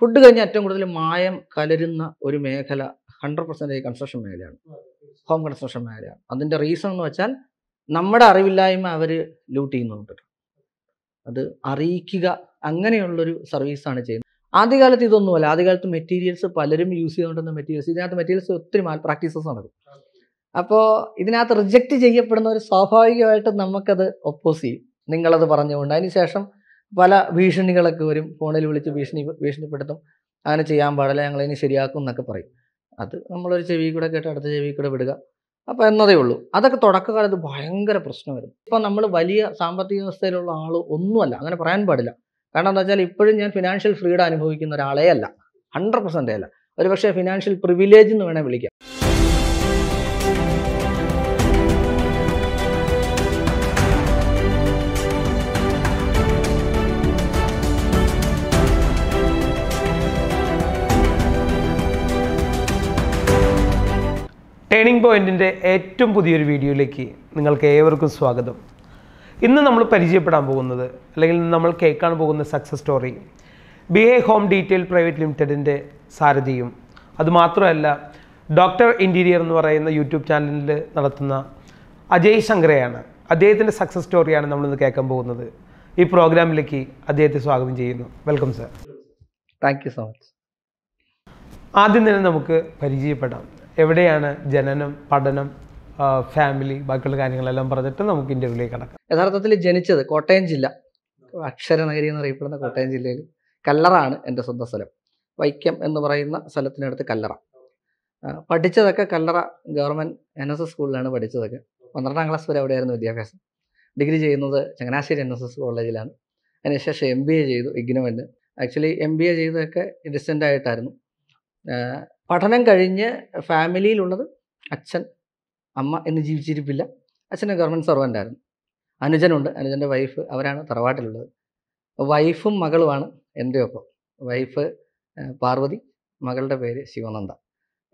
food കഴിഞ്ഞ് ഏറ്റവും കൂടുതൽ മായം കലരുന്ന ഒരു മേഖല ഹൺഡ്രഡ് പെർസെൻറ്റേജ് കൺസ്ട്രക്ഷൻ മേഖലയാണ് ഹോം കൺസ്ട്രക്ഷൻ മേഖലയാണ് അതിൻ്റെ റീസൺ എന്ന് വെച്ചാൽ നമ്മുടെ അറിവില്ലായ്മ അവർ ലൂട്ട് ചെയ്യുന്നുണ്ട് അത് അറിയിക്കുക അങ്ങനെയുള്ളൊരു സർവീസാണ് ചെയ്യുന്നത് ആദ്യകാലത്ത് ഇതൊന്നുമല്ല ആദ്യകാലത്ത് മെറ്റീരിയൽസ് പലരും യൂസ് ചെയ്തുകൊണ്ടിരുന്ന മെറ്റീരിയൽസ് ഇതിനകത്ത് മെറ്റീരിയൽസ് ഒത്തിരി മാൽ പ്രാക്ടീസസ് നടക്കും അപ്പോൾ ഇതിനകത്ത് റിജക്റ്റ് ചെയ്യപ്പെടുന്ന ഒരു സ്വാഭാവികമായിട്ട് നമുക്കത് ഒപ്പോസ് ചെയ്യും നിങ്ങളത് പറഞ്ഞുകൊണ്ട് ശേഷം പല ഭീഷണികളൊക്കെ വരും ഫോണിൽ വിളിച്ച് ഭീഷണി ഭീഷണിപ്പെടുത്തും അങ്ങനെ ചെയ്യാൻ പാടില്ല ഞങ്ങൾ ഇനി ശരിയാക്കും എന്നൊക്കെ പറയും അത് നമ്മളൊരു ചെവി കൂടെ കേട്ട് അടുത്ത ചെവി കൂടെ വിടുക അപ്പോൾ എന്നതേ ഉള്ളൂ അതൊക്കെ തുടക്കകാലത്ത് ഭയങ്കര പ്രശ്നം വരും ഇപ്പം നമ്മൾ വലിയ സാമ്പത്തിക വ്യവസ്ഥയിലുള്ള ആൾ ഒന്നുമല്ല അങ്ങനെ പറയാൻ പാടില്ല കാരണം എന്താ വെച്ചാൽ ഇപ്പോഴും ഞാൻ ഫിനാൻഷ്യൽ ഫ്രീഡം അനുഭവിക്കുന്ന ഒരാളേ അല്ല ഹൺഡ്രഡ് പെർസെൻറ്റേ അല്ല പക്ഷേ ഫിനാൻഷ്യൽ പ്രിവിലേജ് എന്ന് വേണേൽ വിളിക്കാം ടേണിംഗ് പോയിൻറ്റിൻ്റെ ഏറ്റവും പുതിയൊരു വീഡിയോയിലേക്ക് നിങ്ങൾക്ക് ഏവർക്കും സ്വാഗതം ഇന്ന് നമ്മൾ പരിചയപ്പെടാൻ പോകുന്നത് അല്ലെങ്കിൽ നമ്മൾ കേൾക്കാൻ പോകുന്ന success story B A home detail private ലിമിറ്റഡിൻ്റെ സാരഥിയും അതുമാത്രമല്ല ഡോക്ടർ ഇൻറ്റീരിയർ എന്ന് പറയുന്ന യൂട്യൂബ് ചാനലിൽ നടത്തുന്ന അജയ് ശങ്കരയാണ് അദ്ദേഹത്തിൻ്റെ സക്സസ് സ്റ്റോറിയാണ് നമ്മളിന്ന് കേൾക്കാൻ പോകുന്നത് ഈ പ്രോഗ്രാമിലേക്ക് അദ്ദേഹത്തെ സ്വാഗതം ചെയ്യുന്നു welcome sir thank you so much ആദ്യം തന്നെ നമുക്ക് പരിചയപ്പെടാം എവിടെയാണ് ജനനം പഠനം ഫാമിലി ബാക്കിയുള്ള കാര്യങ്ങളെല്ലാം പറഞ്ഞിട്ട് നമുക്ക് ഇന്റർവ്യൂലേക്ക് കടക്കാം യഥാർത്ഥത്തിൽ ജനിച്ചത് കോട്ടയം ജില്ല അക്ഷരനഗരി എന്നറിയപ്പെടുന്ന കോട്ടയം ജില്ലയിൽ കല്ലറാണ് എൻ്റെ സ്വന്തം സ്ഥലം വൈക്കം എന്ന് പറയുന്ന സ്ഥലത്തിനടുത്ത് കല്ലറ പഠിച്ചതൊക്കെ Kallara government N S S സ്കൂളിലാണ് പഠിച്ചതൊക്കെ പന്ത്രണ്ടാം ക്ലാസ് വരെ അവിടെയായിരുന്നു വിദ്യാഭ്യാസം ഡിഗ്രി ചെയ്യുന്നത് ചങ്ങനാശ്ശേരി എൻ എസ് എസ് കോളേജിലാണ് അതിനുശേഷം എം ബി എ ചെയ്തു ഇഗ്നുവെൻ്റ് ആക്ച്വലി എം ബി എ ചെയ്തതൊക്കെ ഡിസ്റ്റൻ്റ് ആയിട്ടായിരുന്നു പഠനം കഴിഞ്ഞ് ഫാമിലിയിലുള്ളത് അച്ഛൻ അമ്മ എന്ന് ജീവിച്ചിരിപ്പില്ല അച്ഛന് ഗവൺമെൻറ് സർവൻ്റായിരുന്നു അനുജനുണ്ട് അനുജൻ്റെ വൈഫ് അവരാണ് തറവാട്ടിലുള്ളത് വൈഫും മകളുമാണ് എൻ്റെ ഒപ്പം വൈഫ് പാർവതി മകളുടെ പേര് ശിവനന്ദ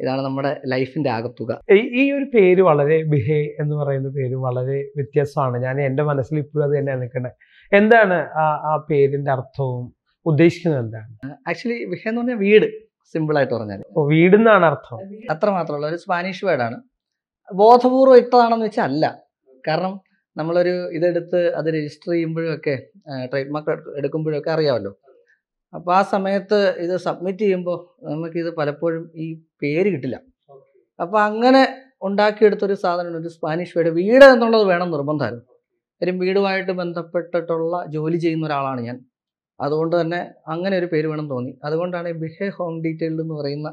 ഇതാണ് നമ്മുടെ ലൈഫിൻ്റെ ആകത്തുക ഈ ഒരു പേര് വളരെ ബിഹേ എന്ന് പറയുന്ന പേര് വളരെ വ്യത്യസ്തമാണ് ഞാൻ എൻ്റെ മനസ്സിൽ ഇപ്പോഴും അത് തന്നെയാണ് നിൽക്കുന്നത് എന്താണ് ആ ആ അർത്ഥവും ഉദ്ദേശിക്കുന്നത് എന്താണ് ആക്ച്വലി ബിഹേ എന്ന് പറഞ്ഞാൽ വീട് സിമ്പിൾ ആയിട്ട് പറഞ്ഞാൽ വീട് എന്നാണ് അർത്ഥം അത്ര മാത്രമല്ല ഒരു സ്പാനിഷ് വേർഡാണ് ബോധപൂർവ്വം ഇട്ടതാണെന്ന് വെച്ചാൽ അല്ല കാരണം നമ്മളൊരു ഇതെടുത്ത് അത് രജിസ്റ്റർ ചെയ്യുമ്പോഴൊക്കെ ട്രേഡ് മാർക്ക് എടുക്കുമ്പോഴൊക്കെ അറിയാമല്ലോ അപ്പോൾ ആ സമയത്ത് ഇത് സബ്മിറ്റ് ചെയ്യുമ്പോൾ നമുക്ക് ഇത് പലപ്പോഴും ഈ പേര് കിട്ടില്ല അപ്പോൾ അങ്ങനെ ഉണ്ടാക്കിയെടുത്തൊരു സാധനമാണ് ഒരു സ്പാനിഷ് വീട് വീട് എന്നുള്ളത് വേണം നിർബന്ധമായിരുന്നു കാര്യം വീടുമായിട്ട് ബന്ധപ്പെട്ടിട്ടുള്ള ജോലി ചെയ്യുന്ന ഒരാളാണ് ഞാൻ അതുകൊണ്ട് തന്നെ അങ്ങനെ ഒരു പേര് വേണം തോന്നി അതുകൊണ്ടാണ് ബിഹേ ഹോം ഡീറ്റെയിൽഡ് എന്ന് പറയുന്ന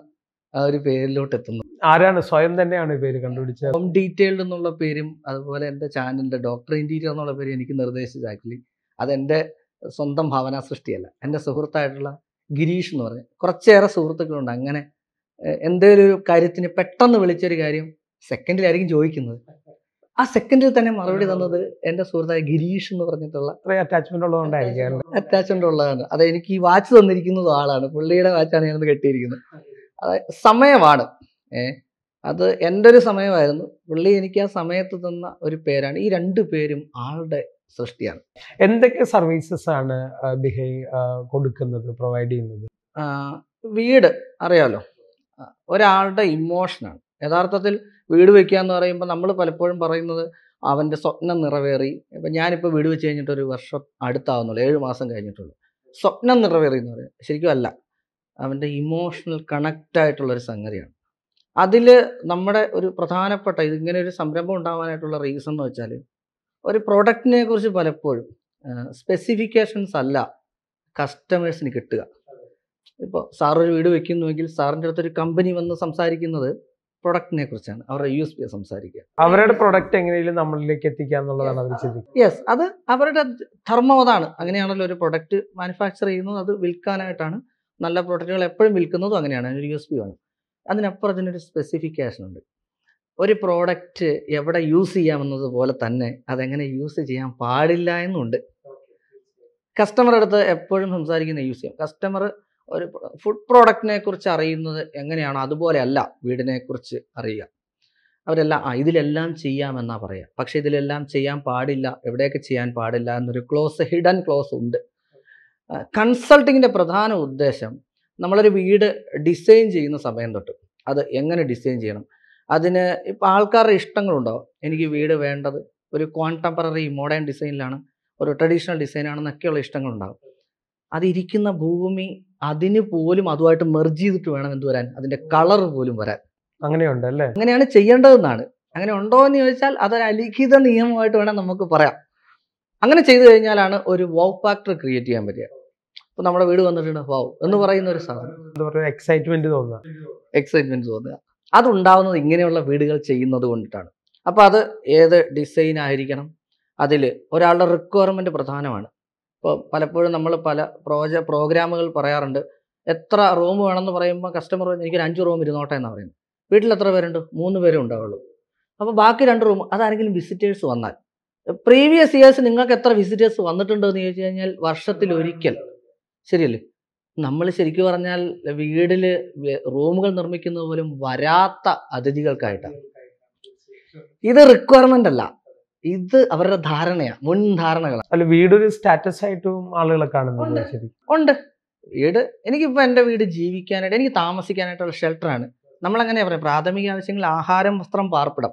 ആ ഒരു പേരിലോട്ട് എത്തുന്നത് ആരാണ് സ്വയം തന്നെയാണ് പേര് കണ്ടുപിടിച്ചത് ഹോം ഡീറ്റെയിൽഡ് എന്നുള്ള പേരും അതുപോലെ എൻ്റെ ചാനലിൻ്റെ ഡോക്ടർ ഇൻറ്റീരിയർ എന്നുള്ള പേര് എനിക്ക് നിർദ്ദേശിച്ചത് ആക്ച്വലി അതെൻ്റെ സ്വന്തം ഭാവനാ സൃഷ്ടിയല്ല എൻ്റെ സുഹൃത്തായിട്ടുള്ള ഗിരീഷ് എന്ന് പറഞ്ഞ് കുറച്ചേറെ സുഹൃത്തുക്കളുണ്ട് അങ്ങനെ എന്തേലും ഒരു കാര്യത്തിന് പെട്ടെന്ന് വിളിച്ചൊരു കാര്യം സെക്കൻഡിലായിരിക്കും ചോദിക്കുന്നത് ആ സെക്കൻഡിൽ തന്നെ മറുപടി തന്നത് എന്റെ സുഹൃത്തായ ഗിരീഷ് എന്ന് പറഞ്ഞിട്ടുള്ള അറ്റാച്ച്മെന്റ് ഉള്ളതുകൊണ്ടായിരിക്കും അറ്റാച്ച്മെന്റ് ഉള്ളതാണ് അത് എനിക്ക് ഈ വാച്ച് തന്നിരിക്കുന്നത് ആളാണ് പുള്ളിയുടെ വാച്ചാണ് ഞാനത് കെട്ടിയിരിക്കുന്നത് അതായത് സമയമാണ് ഏ അത് എൻ്റെ ഒരു സമയമായിരുന്നു പുള്ളി എനിക്ക് ആ സമയത്ത് തന്ന ഒരു പേരാണ് ഈ രണ്ട് പേരും ആളുടെ സൃഷ്ടിയാണ് എന്തൊക്കെ സർവീസസ് ആണ് ബിഹൈ കൊടുക്കുന്നത് പ്രൊവൈഡ് ചെയ്യുന്നത് വീട് അറിയാലോ ഒരാളുടെ ഇമോഷനാണ് യഥാർത്ഥത്തിൽ വീട് വെക്കുക എന്ന് പറയുമ്പോൾ നമ്മൾ പലപ്പോഴും പറയുന്നത് അവൻ്റെ സ്വപ്നം നിറവേറി ഇപ്പം ഞാനിപ്പോൾ വീട് വെച്ച് കഴിഞ്ഞിട്ടൊരു ഒരു വർഷം അടുത്താവുന്നുള്ളൂ ഏഴ് മാസം കഴിഞ്ഞിട്ടുള്ളൂ സ്വപ്നം നിറവേറി എന്ന് പറയും ശരിക്കും അല്ല അവൻ്റെ ഇമോഷണൽ കണക്റ്റായിട്ടുള്ളൊരു സംഗതിയാണ് അതിൽ നമ്മുടെ ഒരു പ്രധാനപ്പെട്ട ഇതിങ്ങനെ ഒരു സംരംഭം ഉണ്ടാകാനായിട്ടുള്ള റീസൺ എന്ന് വെച്ചാൽ ഒരു പ്രോഡക്റ്റിനെ കുറിച്ച് പലപ്പോഴും സ്പെസിഫിക്കേഷൻസ് അല്ല കസ്റ്റമേഴ്സിന് കിട്ടുക ഇപ്പോൾ സാറൊരു വീട് വെക്കുന്നുവെങ്കിൽ സാറിൻ്റെ അടുത്തൊരു കമ്പനി വന്ന് സംസാരിക്കുന്നത് പ്രൊഡക്റ്റിനെ കുറിച്ചാണ് അവരുടെ യു എസ് പി സംസാരിക്കുക അവരുടെ പ്രൊഡക്റ്റ് എങ്ങനെയും നമ്മളിലേക്ക് എത്തിക്കുക എന്നുള്ളതാണ് അവർ ചിന്തിക്കുന്നത് യെസ് അത് അവരുടെ ധർമ്മം അതാണ് അങ്ങനെയാണല്ലോ ഒരു പ്രൊഡക്റ്റ് മാനുഫാക്ചർ ചെയ്യുന്നത് അത് വിൽക്കാനായിട്ടാണ് നല്ല പ്രൊഡക്റ്റുകൾ എപ്പോഴും വിൽക്കുന്നതും അങ്ങനെയാണ് ഒരു യു എസ് പി ആണ് അതിനപ്പുറം അതിനൊരു സ്പെസിഫിക്കേഷൻ ഉണ്ട് ഒരു പ്രോഡക്റ്റ് എവിടെ യൂസ് ചെയ്യാമെന്നത് പോലെ തന്നെ അതെങ്ങനെ യൂസ് ചെയ്യാൻ പാടില്ല എന്നുണ്ട് കസ്റ്റമർ അടുത്ത് എപ്പോഴും സംസാരിക്കുന്ന യൂസ് ചെയ്യാം കസ്റ്റമർ ഒരു ഫുഡ് പ്രോഡക്റ്റിനെ കുറിച്ച് അറിയുന്നത് എങ്ങനെയാണ് അതുപോലെയല്ല കുറിച്ച് അറിയുക അവരെല്ലാം ആ ഇതിലെല്ലാം ചെയ്യാമെന്നാണ് പറയുക പക്ഷേ ഇതിലെല്ലാം ചെയ്യാൻ പാടില്ല എവിടെയൊക്കെ ചെയ്യാൻ പാടില്ല എന്നൊരു ക്ലോസ് ഹിഡൻ ക്ലോസ് ഉണ്ട് കൺസൾട്ടിങ്ങിൻ്റെ പ്രധാന ഉദ്ദേശം നമ്മളൊരു വീട് ഡിസൈൻ ചെയ്യുന്ന സമയം തൊട്ട് അത് എങ്ങനെ ഡിസൈൻ ചെയ്യണം അതിന് ഇപ്പോൾ ആൾക്കാരുടെ ഇഷ്ടങ്ങളുണ്ടോ എനിക്ക് വീട് വേണ്ടത് ഒരു കോണ്ടംപററി മോഡേൺ ഡിസൈനിലാണ് ഒരു ട്രഡീഷണൽ ഡിസൈനാണെന്നൊക്കെയുള്ള ഇഷ്ടങ്ങളുണ്ടാകും അതിരിക്കുന്ന ഭൂമി അതിന് പോലും അതുമായിട്ട് മെർജ് ചെയ്തിട്ട് വേണം എന്ത് വരാൻ അതിന്റെ കളർ പോലും വരാൻ അങ്ങനെയുണ്ട് അല്ലേ അങ്ങനെയാണ് ചെയ്യേണ്ടതെന്നാണ് അങ്ങനെ ഉണ്ടോ എന്ന് ചോദിച്ചാൽ അതൊരു അലിഖിത നിയമമായിട്ട് വേണം നമുക്ക് പറയാം അങ്ങനെ ചെയ്തു കഴിഞ്ഞാലാണ് ഒരു വൗ ഫാക്ടർ ക്രിയേറ്റ് ചെയ്യാൻ പറ്റുക ഇപ്പൊ നമ്മുടെ വീട് വന്നിട്ടുണ്ട് വാവ് എന്ന് പറയുന്ന ഒരു സാധനം എക്സൈറ്റ്മെന്റ് തോന്നുക എക്സൈറ്റ്മെന്റ് തോന്നുക അതുണ്ടാവുന്നത് ഇങ്ങനെയുള്ള വീടുകൾ ചെയ്യുന്നത് കൊണ്ടിട്ടാണ് അപ്പോൾ അത് ഏത് ഡിസൈൻ ആയിരിക്കണം അതിൽ ഒരാളുടെ റിക്വയർമെന്റ് പ്രധാനമാണ് ഇപ്പോൾ പലപ്പോഴും നമ്മൾ പല പ്രോജ പ്രോഗ്രാമുകൾ പറയാറുണ്ട് എത്ര റൂം വേണമെന്ന് പറയുമ്പോൾ കസ്റ്റമർ എനിക്കൊരു അഞ്ച് റൂം ഇരുന്നോട്ടെ എന്നാണ് പറയുന്നത് വീട്ടിൽ എത്ര പേരുണ്ട് മൂന്ന് പേരും ഉണ്ടാവുള്ളൂ അപ്പോൾ ബാക്കി രണ്ട് റൂം അതാരെങ്കിലും വിസിറ്റേഴ്സ് വന്നാൽ പ്രീവിയസ് ഇയേഴ്സ് നിങ്ങൾക്ക് എത്ര വിസിറ്റേഴ്സ് വന്നിട്ടുണ്ടോ എന്ന് ചോദിച്ചു കഴിഞ്ഞാൽ വർഷത്തിൽ ഒരിക്കൽ ശരിയല്ലേ നമ്മൾ ശരിക്കും പറഞ്ഞാൽ വീടിൽ റൂമുകൾ നിർമ്മിക്കുന്നത് പോലും വരാത്ത അതിഥികൾക്കായിട്ടാണ് ഇത് റിക്വയർമെൻ്റ് അല്ല ഇത് അവരുടെ ധാരണയാണ് മുൻ ധാരണകളാണ് അല്ല വീടൊരു സ്റ്റാറ്റസ് ആയിട്ടും ആളുകളെ കാണുന്നുണ്ട് ഉണ്ട് വീട് എനിക്കിപ്പോ എന്റെ വീട് ജീവിക്കാനായിട്ട് എനിക്ക് താമസിക്കാനായിട്ടുള്ള നമ്മൾ അങ്ങനെയാ പറയാം പ്രാഥമിക ആവശ്യങ്ങൾ ആഹാരം വസ്ത്രം പാർപ്പിടം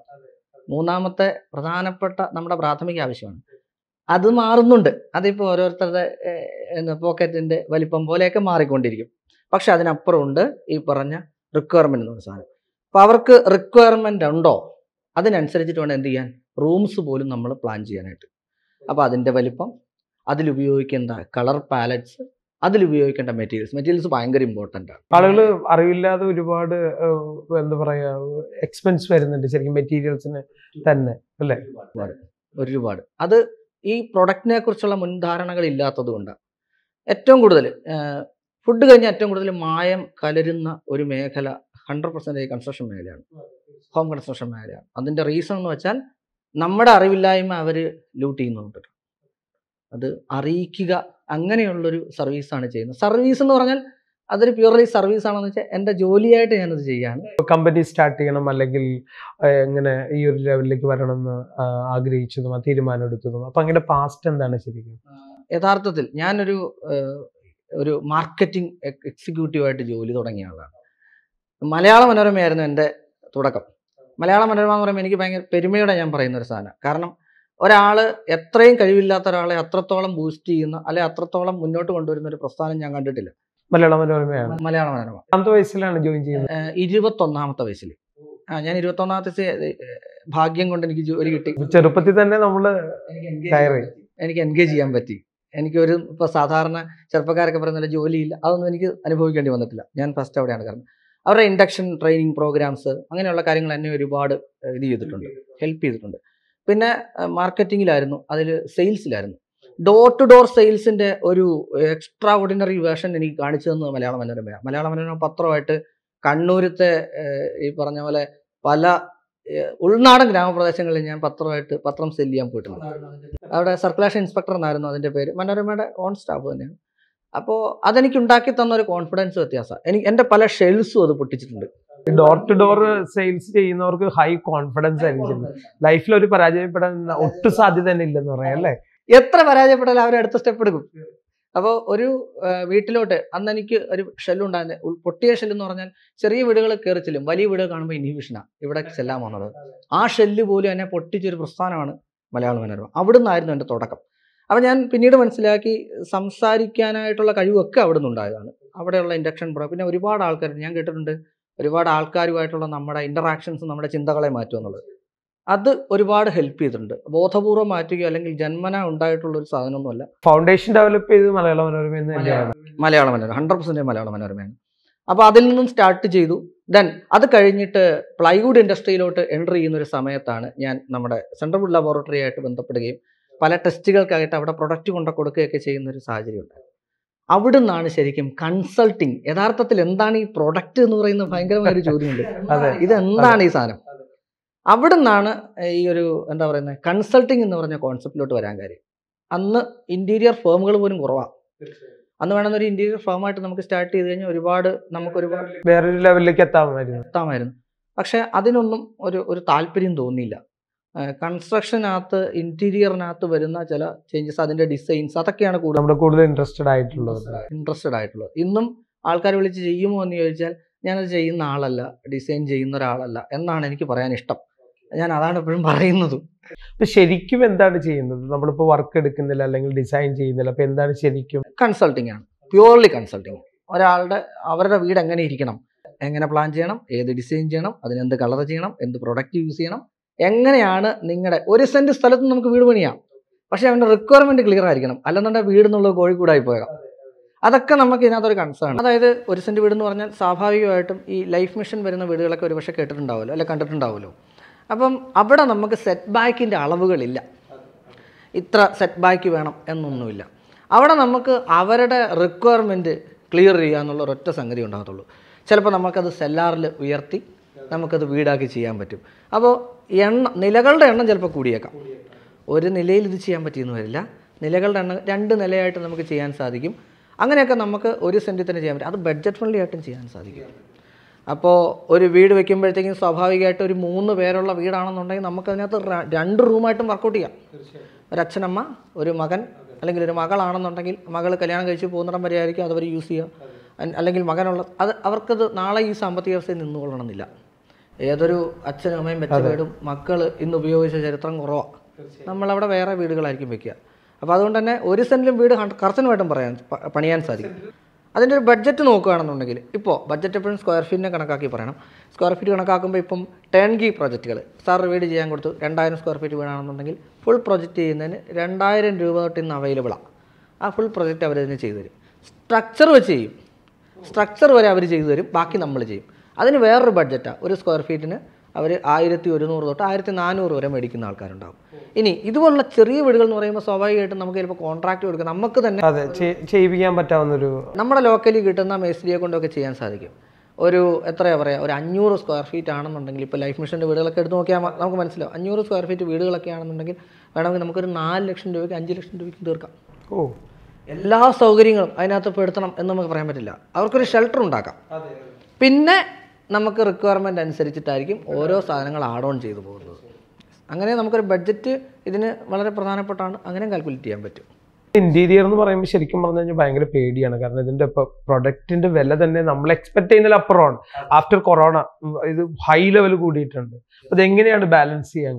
മൂന്നാമത്തെ പ്രധാനപ്പെട്ട നമ്മുടെ പ്രാഥമിക ആവശ്യമാണ് അത് മാറുന്നുണ്ട് അതിപ്പോൾ ഓരോരുത്തരുടെ പോക്കറ്റിൻ്റെ വലിപ്പം പോലെയൊക്കെ മാറിക്കൊണ്ടിരിക്കും പക്ഷെ അതിനപ്പുറമുണ്ട് ഈ പറഞ്ഞ റിക്വയർമെന്റ് എന്ന് പറഞ്ഞ സാധനം അപ്പോൾ അവർക്ക് റിക്വയർമെൻ്റ് ഉണ്ടോ അതിനനുസരിച്ചിട്ട് വേണം എന്ത് ചെയ്യാൻ റൂംസ് പോലും നമ്മൾ പ്ലാൻ ചെയ്യാനായിട്ട് അപ്പോൾ അതിൻ്റെ വലിപ്പം അതിലുപയോഗിക്കേണ്ട കളർ പാലറ്റ്സ് അതിലുപയോഗിക്കേണ്ട മെറ്റീരിയൽസ് മെറ്റീരിയൽസ് ഭയങ്കര ഇമ്പോർട്ടൻ്റ് ആണ് ആളുകൾ അറിവില്ലാതെ ഒരുപാട് എന്താ പറയുക എക്സ്പെൻസ് വരുന്നുണ്ട് ശരിക്കും മെറ്റീരിയൽസിന് തന്നെ അല്ലേ ഒരുപാട് ഒരുപാട് അത് ഈ പ്രൊഡക്റ്റിനെ കുറിച്ചുള്ള മുൻധാരണകൾ ഇല്ലാത്തത് കൊണ്ടാണ് ഏറ്റവും കൂടുതൽ ഫുഡ് കഴിഞ്ഞ ഏറ്റവും കൂടുതൽ മായം കലരുന്ന ഒരു മേഖല ഹൺഡ്രഡ് പെർസെൻറ്റേജ് കൺസ്ട്രക്ഷൻ മേഖലയാണ് ഹോം കൺസ്ട്രക്ഷൻ മേഖലയാണ് അതിൻ്റെ റീസൺ എന്ന് വെച്ചാൽ നമ്മുടെ അറിവില്ലായ്മ അവർ ലൂട്ട് ചെയ്യുന്നുണ്ട് അത് അറിയിക്കുക അങ്ങനെയുള്ളൊരു സർവീസാണ് ചെയ്യുന്നത് സർവീസ് എന്ന് പറഞ്ഞാൽ അതൊരു പ്യുവർലി സർവീസ് ആണെന്ന് വെച്ചാൽ എൻ്റെ ജോലിയായിട്ട് ഞാനത് ചെയ്യാണ് കമ്പനി സ്റ്റാർട്ട് ചെയ്യണം അല്ലെങ്കിൽ എങ്ങനെ ഈ ഒരു ലെവലിലേക്ക് എന്ന് ആഗ്രഹിച്ചതും ആ തീരുമാനം എടുത്തതും അപ്പം അങ്ങനെ പാസ്റ്റ് എന്താണ് ശരിക്കും യഥാർത്ഥത്തിൽ ഞാനൊരു ഒരു മാർക്കറ്റിംഗ് എക്സിക്യൂട്ടീവായിട്ട് ജോലി തുടങ്ങിയ ആളാണ് മലയാള മനോരമയായിരുന്നു എൻ്റെ തുടക്കം മലയാള മനോരമ എന്ന് പറയുമ്പോൾ എനിക്ക് ഭയങ്കര പെരുമയോടെ ഞാൻ പറയുന്ന ഒരു സാധനം കാരണം ഒരാൾ എത്രയും കഴിവില്ലാത്ത ഒരാളെ അത്രത്തോളം ബൂസ്റ്റ് ചെയ്യുന്ന അല്ലെ അത്രത്തോളം മുന്നോട്ട് കൊണ്ടുവരുന്ന ഒരു പ്രസ്ഥാനം ഞാൻ കണ്ടിട്ടില്ല മലയാള മനോരമയാണ് മലയാള മനോരമ വയസ്സിലാണ് ജോയിൻ ചെയ്യുന്നത് ഇരുപത്തൊന്നാമത്തെ വയസ്സിൽ ആ ഞാൻ ഇരുപത്തൊന്നാമത്തെ ഭാഗ്യം കൊണ്ട് എനിക്ക് ജോലി കിട്ടി ചെറുപ്പത്തിൽ തന്നെ നമ്മൾ എനിക്ക് എൻഗേജ് ചെയ്യാൻ പറ്റി എനിക്ക് ഒരു ഇപ്പൊ സാധാരണ ചെറുപ്പക്കാരൊക്കെ പറയുന്ന ജോലിയില്ല അതൊന്നും എനിക്ക് അനുഭവിക്കേണ്ടി വന്നിട്ടില്ല ഞാൻ ഫസ്റ്റ് അവിടെയാണ് കാരണം അവരുടെ ഇൻഡക്ഷൻ ട്രെയിനിങ് പ്രോഗ്രാംസ് അങ്ങനെയുള്ള കാര്യങ്ങൾ എന്നെ ഒരുപാട് ഇത് ചെയ്തിട്ടുണ്ട് ഹെൽപ്പ് ചെയ്തിട്ടുണ്ട് പിന്നെ മാർക്കറ്റിങ്ങിലായിരുന്നു അതിൽ സെയിൽസിലായിരുന്നു ഡോർ ടു ഡോർ സെയിൽസിൻ്റെ ഒരു എക്സ്ട്രാ ഓർഡിനറി വേർഷൻ എനിക്ക് കാണിച്ചു തന്നത് മലയാള മനോരമയാണ് മലയാള മനോരമ പത്രമായിട്ട് കണ്ണൂരത്തെ ഈ പറഞ്ഞ പോലെ പല ഉൾനാടൻ ഗ്രാമപ്രദേശങ്ങളിൽ ഞാൻ പത്രമായിട്ട് പത്രം സെല്ല് ചെയ്യാൻ പോയിട്ടുണ്ട് അവിടെ സർക്കുലേഷൻ ഇൻസ്പെക്ടർ എന്നായിരുന്നു അതിൻ്റെ പേര് മനോരമയുടെ ഓൺ സ്റ്റാഫ് തന്നെയാണ് അപ്പോൾ അതെനിക്ക് ഉണ്ടാക്കി തന്ന ഒരു കോൺഫിഡൻസ് വ്യത്യാസമാണ് എനിക്ക് എൻ്റെ പല ഷെൽസും അത് പൊട്ടിച്ചിട്ടുണ്ട് ഡോർ ടു ഡോർ സെയിൽസ് ചെയ്യുന്നവർക്ക് ഹൈ കോൺഫിഡൻസ് ആയിരിക്കും ലൈഫിൽ ഒരു പരാജയപ്പെടാൻ ഒട്ടും സാധ്യത തന്നെ ഇല്ലെന്ന് പറയാം അല്ലേ എത്ര പരാജയപ്പെട്ടാലും അവർ അടുത്ത സ്റ്റെപ്പ് എടുക്കും അപ്പോൾ ഒരു വീട്ടിലോട്ട് അന്ന് എനിക്ക് ഒരു ഷെല്ലുണ്ടായിരുന്നു പൊട്ടിയ ഷെല്ലെന്ന് പറഞ്ഞാൽ ചെറിയ വീടുകൾ കയറി ചെല്ലും വലിയ വീടുകൾ കാണുമ്പോൾ ഇൻഹിബിഷനാണ് ഇവിടെ ചെല്ലാൻ വന്നത് ആ ഷെല്ല് പോലും എന്നെ പൊട്ടിച്ചൊരു പ്രസ്ഥാനമാണ് മലയാള മനോരമ അവിടുന്നായിരുന്നു എൻ്റെ തുടക്കം അപ്പം ഞാൻ പിന്നീട് മനസ്സിലാക്കി സംസാരിക്കാനായിട്ടുള്ള കഴിവൊക്കെ അവിടെ നിന്നുണ്ടായതാണ് അവിടെയുള്ള ഇൻഡക്ഷൻ പ്രോ പിന്നെ ഒരുപാട് ആൾക്കാർ ഞാൻ കേട്ടിട്ടുണ്ട് ഒരുപാട് ആൾക്കാരുമായിട്ടുള്ള നമ്മുടെ ഇൻറ്ററാക്ഷൻസ് നമ്മുടെ ചിന്തകളെ മാറ്റുക എന്നുള്ളത് അത് ഒരുപാട് ഹെൽപ്പ് ചെയ്തിട്ടുണ്ട് ബോധപൂർവ്വം മാറ്റുകയോ അല്ലെങ്കിൽ ജന്മന ഉണ്ടായിട്ടുള്ള ഒരു സാധനമൊന്നുമല്ല ഫൗണ്ടേഷൻ ഡെവലപ്പ് ചെയ്ത് മലയാള മനോരമ മലയാള മനോരമ ഹൺഡ്രഡ് പെർസെൻറ്റ് മലയാള മനോരമയാണ് അപ്പോൾ അതിൽ നിന്നും സ്റ്റാർട്ട് ചെയ്തു ദെൻ അത് കഴിഞ്ഞിട്ട് പ്ലൈവുഡ് ഇൻഡസ്ട്രിയിലോട്ട് എൻ്റർ ചെയ്യുന്ന ഒരു സമയത്താണ് ഞാൻ നമ്മുടെ സെൻട്രൽ ലബോറട്ടറി ആയിട്ട് ബന്ധപ്പെടുകയും പല ടെസ്റ്റുകൾക്കായിട്ട് അവിടെ പ്രൊഡക്റ്റ് കൊണ്ട് കൊടുക്കുകയൊക്കെ ചെയ്യുന്ന ഒരു സാഹചര്യം ഉണ്ടായി അവിടെ നിന്നാണ് ശരിക്കും കൺസൾട്ടിങ് യഥാർത്ഥത്തിൽ എന്താണ് ഈ പ്രൊഡക്റ്റ് എന്ന് പറയുന്ന ഭയങ്കരമായ ഒരു ചോദ്യമുണ്ട് ഇത് എന്താണ് ഈ സാധനം അവിടെ നിന്നാണ് ഈ ഒരു എന്താ പറയുന്നത് കൺസൾട്ടിങ് എന്ന് പറഞ്ഞ കോൺസെപ്റ്റിലോട്ട് വരാൻ കാര്യം അന്ന് ഇന്റീരിയർ ഫേമുകൾ പോലും കുറവാണ് അന്ന് വേണമെന്ന് ഒരു ഇന്റീരിയർ ഫേമായിട്ട് നമുക്ക് സ്റ്റാർട്ട് ചെയ്ത് കഴിഞ്ഞാൽ ഒരുപാട് നമുക്ക് ഒരുപാട് വേറൊരു ലെവലിലേക്ക് എത്താമായിരുന്നു എത്താമായിരുന്നു പക്ഷെ അതിനൊന്നും ഒരു ഒരു താല്പര്യം തോന്നിയില്ല കൺസ്ട്രക്ഷനകത്ത് ഇന്റീരിയറിനകത്ത് വരുന്ന ചില ചേഞ്ചസ് അതിന്റെ ഡിസൈൻസ് അതൊക്കെയാണ് കൂടുതൽ കൂടുതൽ ഇൻട്രസ്റ്റഡ് ആയിട്ടുള്ളത് ഇൻട്രസ്റ്റഡ് ആയിട്ടുള്ളത് ഇന്നും ആൾക്കാർ വിളിച്ച് ചെയ്യുമോ എന്ന് ചോദിച്ചാൽ ഞാനത് ചെയ്യുന്ന ആളല്ല ഡിസൈൻ ചെയ്യുന്ന ഒരാളല്ല എന്നാണ് എനിക്ക് പറയാൻ ഇഷ്ടം ഞാൻ അതാണ് എപ്പോഴും പറയുന്നത് അപ്പൊ ശരിക്കും എന്താണ് ചെയ്യുന്നത് നമ്മളിപ്പോ വർക്ക് എടുക്കുന്നില്ല അല്ലെങ്കിൽ ഡിസൈൻ ചെയ്യുന്നില്ല അപ്പൊ എന്താണ് ശരിക്കും കൺസൾട്ടിങ് ആണ് പ്യുവർലി കൺസൾട്ടിങ് ഒരാളുടെ അവരുടെ വീട് എങ്ങനെ ഇരിക്കണം എങ്ങനെ പ്ലാൻ ചെയ്യണം ഏത് ഡിസൈൻ ചെയ്യണം അതിനെന്ത് കളർ ചെയ്യണം എന്ത് പ്രൊഡക്റ്റ് യൂസ് ചെയ്യണം എങ്ങനെയാണ് നിങ്ങളുടെ ഒരു സെൻറ്റ് സ്ഥലത്ത് നമുക്ക് വീട് പണിയാം പക്ഷേ അവൻ്റെ റിക്വയർമെൻറ്റ് ക്ലിയർ ആയിരിക്കണം അല്ലെന്നുണ്ടെങ്കിൽ വീട് എന്നുള്ളത് കോഴിക്കൂടായി പോയേക്കാം അതൊക്കെ നമുക്ക് ഇതിനകത്തൊരു കൺസേൺ അതായത് ഒരു സെൻറ്റ് വീട് എന്ന് പറഞ്ഞാൽ സ്വാഭാവികമായിട്ടും ഈ ലൈഫ് മിഷൻ വരുന്ന വീടുകളൊക്കെ ഒരുപക്ഷെ കേട്ടിട്ടുണ്ടാവുമല്ലോ അല്ലെ കണ്ടിട്ടുണ്ടാവുമല്ലോ അപ്പം അവിടെ നമുക്ക് സെറ്റ് ബാക്കിൻ്റെ അളവുകളില്ല ഇത്ര സെറ്റ് ബാക്ക് വേണം എന്നൊന്നുമില്ല അവിടെ നമുക്ക് അവരുടെ റിക്വയർമെൻറ്റ് ക്ലിയർ ചെയ്യുക എന്നുള്ള ഒരൊറ്റ സംഗതി ഉണ്ടാകത്തുള്ളൂ ചിലപ്പോൾ നമുക്കത് സെല്ലാറിൽ ഉയർത്തി നമുക്കത് വീടാക്കി ചെയ്യാൻ പറ്റും അപ്പോൾ എണ്ണ നിലകളുടെ എണ്ണം ചിലപ്പോൾ കൂടിയേക്കാം ഒരു നിലയിൽ ഇത് ചെയ്യാൻ പറ്റിയെന്ന് വരില്ല നിലകളുടെ എണ്ണം രണ്ട് നിലയായിട്ട് നമുക്ക് ചെയ്യാൻ സാധിക്കും അങ്ങനെയൊക്കെ നമുക്ക് ഒരു സെൻറ്റിൽ തന്നെ ചെയ്യാൻ പറ്റും അത് ബഡ്ജറ്റ് ഫ്രണ്ട്ലി ആയിട്ടും ചെയ്യാൻ സാധിക്കും അപ്പോൾ ഒരു വീട് വെക്കുമ്പോഴത്തേക്കും സ്വാഭാവികമായിട്ട് ഒരു മൂന്ന് പേരുള്ള വീടാണെന്നുണ്ടെങ്കിൽ നമുക്കതിനകത്ത് രണ്ട് റൂമായിട്ടും വർക്കൗട്ട് ചെയ്യാം ഒരു അച്ഛനമ്മ ഒരു മകൻ അല്ലെങ്കിൽ ഒരു മകളാണെന്നുണ്ടെങ്കിൽ മകൾ കല്യാണം കഴിച്ച് പോകുന്നിടം വരെ ആയിരിക്കും അതവർ യൂസ് ചെയ്യുക അല്ലെങ്കിൽ മകനുള്ള അത് അവർക്കത് നാളെ ഈ സാമ്പത്തിക വ്യവസ്ഥയിൽ നിന്നുകൊള്ളണമെന്നില്ല ഏതൊരു അച്ഛനും അമ്മയും വെച്ച വീടും മക്കൾ ഇന്ന് ഉപയോഗിച്ച ചരിത്രം കുറവാണ് നമ്മളവിടെ വേറെ വീടുകളായിരിക്കും വെക്കുക അപ്പോൾ അതുകൊണ്ട് തന്നെ ഒരു സെൻറ്റിലും വീട് കർശനമായിട്ടും പറയാൻ പണിയാൻ സാധിക്കും അതിൻ്റെ ഒരു ബഡ്ജറ്റ് നോക്കുകയാണെന്നുണ്ടെങ്കിൽ ഇപ്പോൾ ബഡ്ജറ്റ് എപ്പോഴും സ്ക്വയർ ഫീറ്റിനെ കണക്കാക്കി പറയണം സ്ക്വയർ ഫീറ്റ് കണക്കാക്കുമ്പോൾ ഇപ്പം ടേൺ കീ പ്രോജക്റ്റുകൾ സാർ വീട് ചെയ്യാൻ കൊടുത്തു രണ്ടായിരം സ്ക്വയർ ഫീറ്റ് വീടാണെന്നുണ്ടെങ്കിൽ ഫുൾ പ്രൊജക്റ്റ് ചെയ്യുന്നതിന് രണ്ടായിരം രൂപ തൊട്ട് ഇന്ന് അവൈലബിളാണ് ആ ഫുൾ പ്രൊജക്റ്റ് അവർ ചെയ്തു തരും സ്ട്രക്ചർ വെച്ച് ചെയ്യും സ്ട്രക്ചർ വരെ അവർ ചെയ്തു തരും ബാക്കി നമ്മൾ ചെയ്യും അതിന് വേറൊരു ബഡ്ജറ്റാണ് ഒരു സ്ക്വയർ ഫീറ്റിന് അവർ ആയിരത്തി ഒരുന്നൂറ് തൊട്ട് ആയിരത്തി നാനൂറ് വരെ മേടിക്കുന്ന ആൾക്കാരുണ്ടാവും ഇനി ഇതുപോലുള്ള ചെറിയ വീടുകൾ എന്ന് പറയുമ്പോൾ സ്വാഭാവികമായിട്ടും നമുക്ക് ചിലപ്പോൾ കോൺട്രാക്ട് കൊടുക്കാം നമുക്ക് തന്നെ അതെ ചെയ്യിപ്പിക്കാൻ പറ്റാവുന്ന ഒരു നമ്മുടെ ലോക്കലി കിട്ടുന്ന മേസ്ത്രിയെ കൊണ്ടൊക്കെ ചെയ്യാൻ സാധിക്കും ഒരു എത്രയാ പറയുക ഒരു അഞ്ഞൂറ് സ്ക്വയർ ഫീറ്റ് ആണെന്നുണ്ടെങ്കിൽ ഇപ്പോൾ ലൈഫ് മിഷൻ്റെ വീടുകളൊക്കെ എടുത്ത് നോക്കിയാൽ നമുക്ക് മനസ്സിലാവും അഞ്ഞൂറ് സ്ക്വയർ ഫീറ്റ് വീടുകളൊക്കെ ആണെന്നുണ്ടെങ്കിൽ വേണമെങ്കിൽ നമുക്കൊരു നാല് ലക്ഷം രൂപയ്ക്ക് അഞ്ച് ലക്ഷം രൂപയ്ക്ക് തീർക്കാം ഓ എല്ലാ സൗകര്യങ്ങളും അതിനകത്ത് പെടുത്തണം എന്ന് നമുക്ക് പറയാൻ പറ്റില്ല അവർക്കൊരു ഷെൽട്ടർ ഉണ്ടാക്കാം പിന്നെ നമുക്ക് റിക്വയർമെൻ്റ് അനുസരിച്ചിട്ടായിരിക്കും ഓരോ സാധനങ്ങൾ ആഡ് ഓൺ ചെയ്തു പോകുന്നത് അങ്ങനെ നമുക്കൊരു ബഡ്ജറ്റ് ഇതിന് വളരെ പ്രധാനപ്പെട്ടാണ് അങ്ങനെ കാൽക്കുലേറ്റ് ചെയ്യാൻ പറ്റും ഇന്റീരിയർ എന്ന് പറയുമ്പോൾ ശരിക്കും പറഞ്ഞു കഴിഞ്ഞാൽ ഭയങ്കര പേടിയാണ് കാരണം ഇതിന്റെ ഇപ്പൊ പ്രൊഡക്റ്റിന്റെ വില തന്നെ നമ്മൾ എക്സ്പെക്ട് ചെയ്യുന്നതിൽ അപ്പുറമാണ് ആഫ്റ്റർ കൊറോണ ഇത് ഹൈ ലെവൽ കൂടിയിട്ടുണ്ട് അത് എങ്ങനെയാണ് ബാലൻസ് ചെയ്യാൻ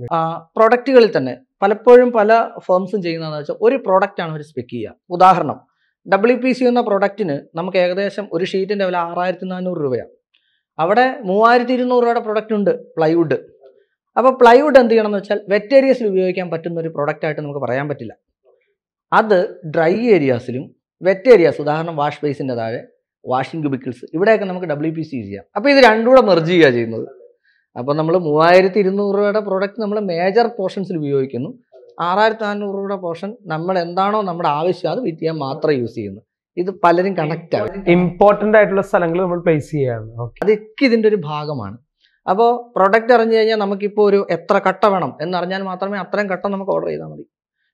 പ്രൊഡക്റ്റുകളിൽ തന്നെ പലപ്പോഴും പല ഫേംസും ചെയ്യുന്നതെന്ന് വെച്ചാൽ ഒരു പ്രോഡക്റ്റ് ആണ് അവർ സ്പെക്ക് ചെയ്യുക ഉദാഹരണം ഡബ്ല്യു പി സി എന്ന പ്രൊഡക്റ്റിന് നമുക്ക് ഏകദേശം ഒരു ഷീറ്റിന്റെ വില ആറായിരത്തി നാനൂറ് രൂപയാണ് അവിടെ മൂവായിരത്തി ഇരുന്നൂറ് രൂപയുടെ പ്രൊഡക്റ്റ് ഉണ്ട് പ്ലൈവുഡ് അപ്പോൾ പ്ലൈവുഡ് എന്ത് ചെയ്യണം എന്ന് വെച്ചാൽ വെറ്റ് ഏരിയസിൽ ഉപയോഗിക്കാൻ പറ്റുന്ന ഒരു പ്രൊഡക്റ്റ് ആയിട്ട് നമുക്ക് പറയാൻ പറ്റില്ല അത് ഡ്രൈ ഏരിയാസിലും വെറ്റ് ഏരിയാസ് ഉദാഹരണം വാഷ് ബേസിൻ്റെ താഴെ വാഷിംഗ് ക്യൂബിക്കിൾസ് ഇവിടെയൊക്കെ നമുക്ക് ഡബ്ല്യു പി സി ചെയ്യാം അപ്പോൾ ഇത് കൂടെ മെർജ് ചെയ്യുക ചെയ്യുന്നത് അപ്പോൾ നമ്മൾ മൂവായിരത്തി ഇരുന്നൂറ് രൂപയുടെ പ്രോഡക്റ്റ് നമ്മൾ മേജർ പോർഷൻസിൽ ഉപയോഗിക്കുന്നു ആറായിരത്തി നാനൂറ് രൂപയുടെ പോർഷൻ നമ്മൾ എന്താണോ നമ്മുടെ ആവശ്യം അത് വിറ്റ് ചെയ്യാൻ മാത്രമേ യൂസ് ചെയ്യുന്നു ഇത് പലരും കണക്ട് ആവും ഇമ്പോർട്ടന്റ് ആയിട്ടുള്ള സ്ഥലങ്ങൾ നമ്മൾ പ്ലേസ് ചെയ്യാണ് അതൊക്കെ ഇതിന്റെ ഒരു ഭാഗമാണ് അപ്പോൾ പ്രൊഡക്റ്റ് അറിഞ്ഞു കഴിഞ്ഞാൽ നമുക്കിപ്പോൾ ഒരു എത്ര കട്ട വേണം എന്നറിഞ്ഞാൽ മാത്രമേ അത്രയും കട്ട നമുക്ക് ഓർഡർ ചെയ്താൽ മതി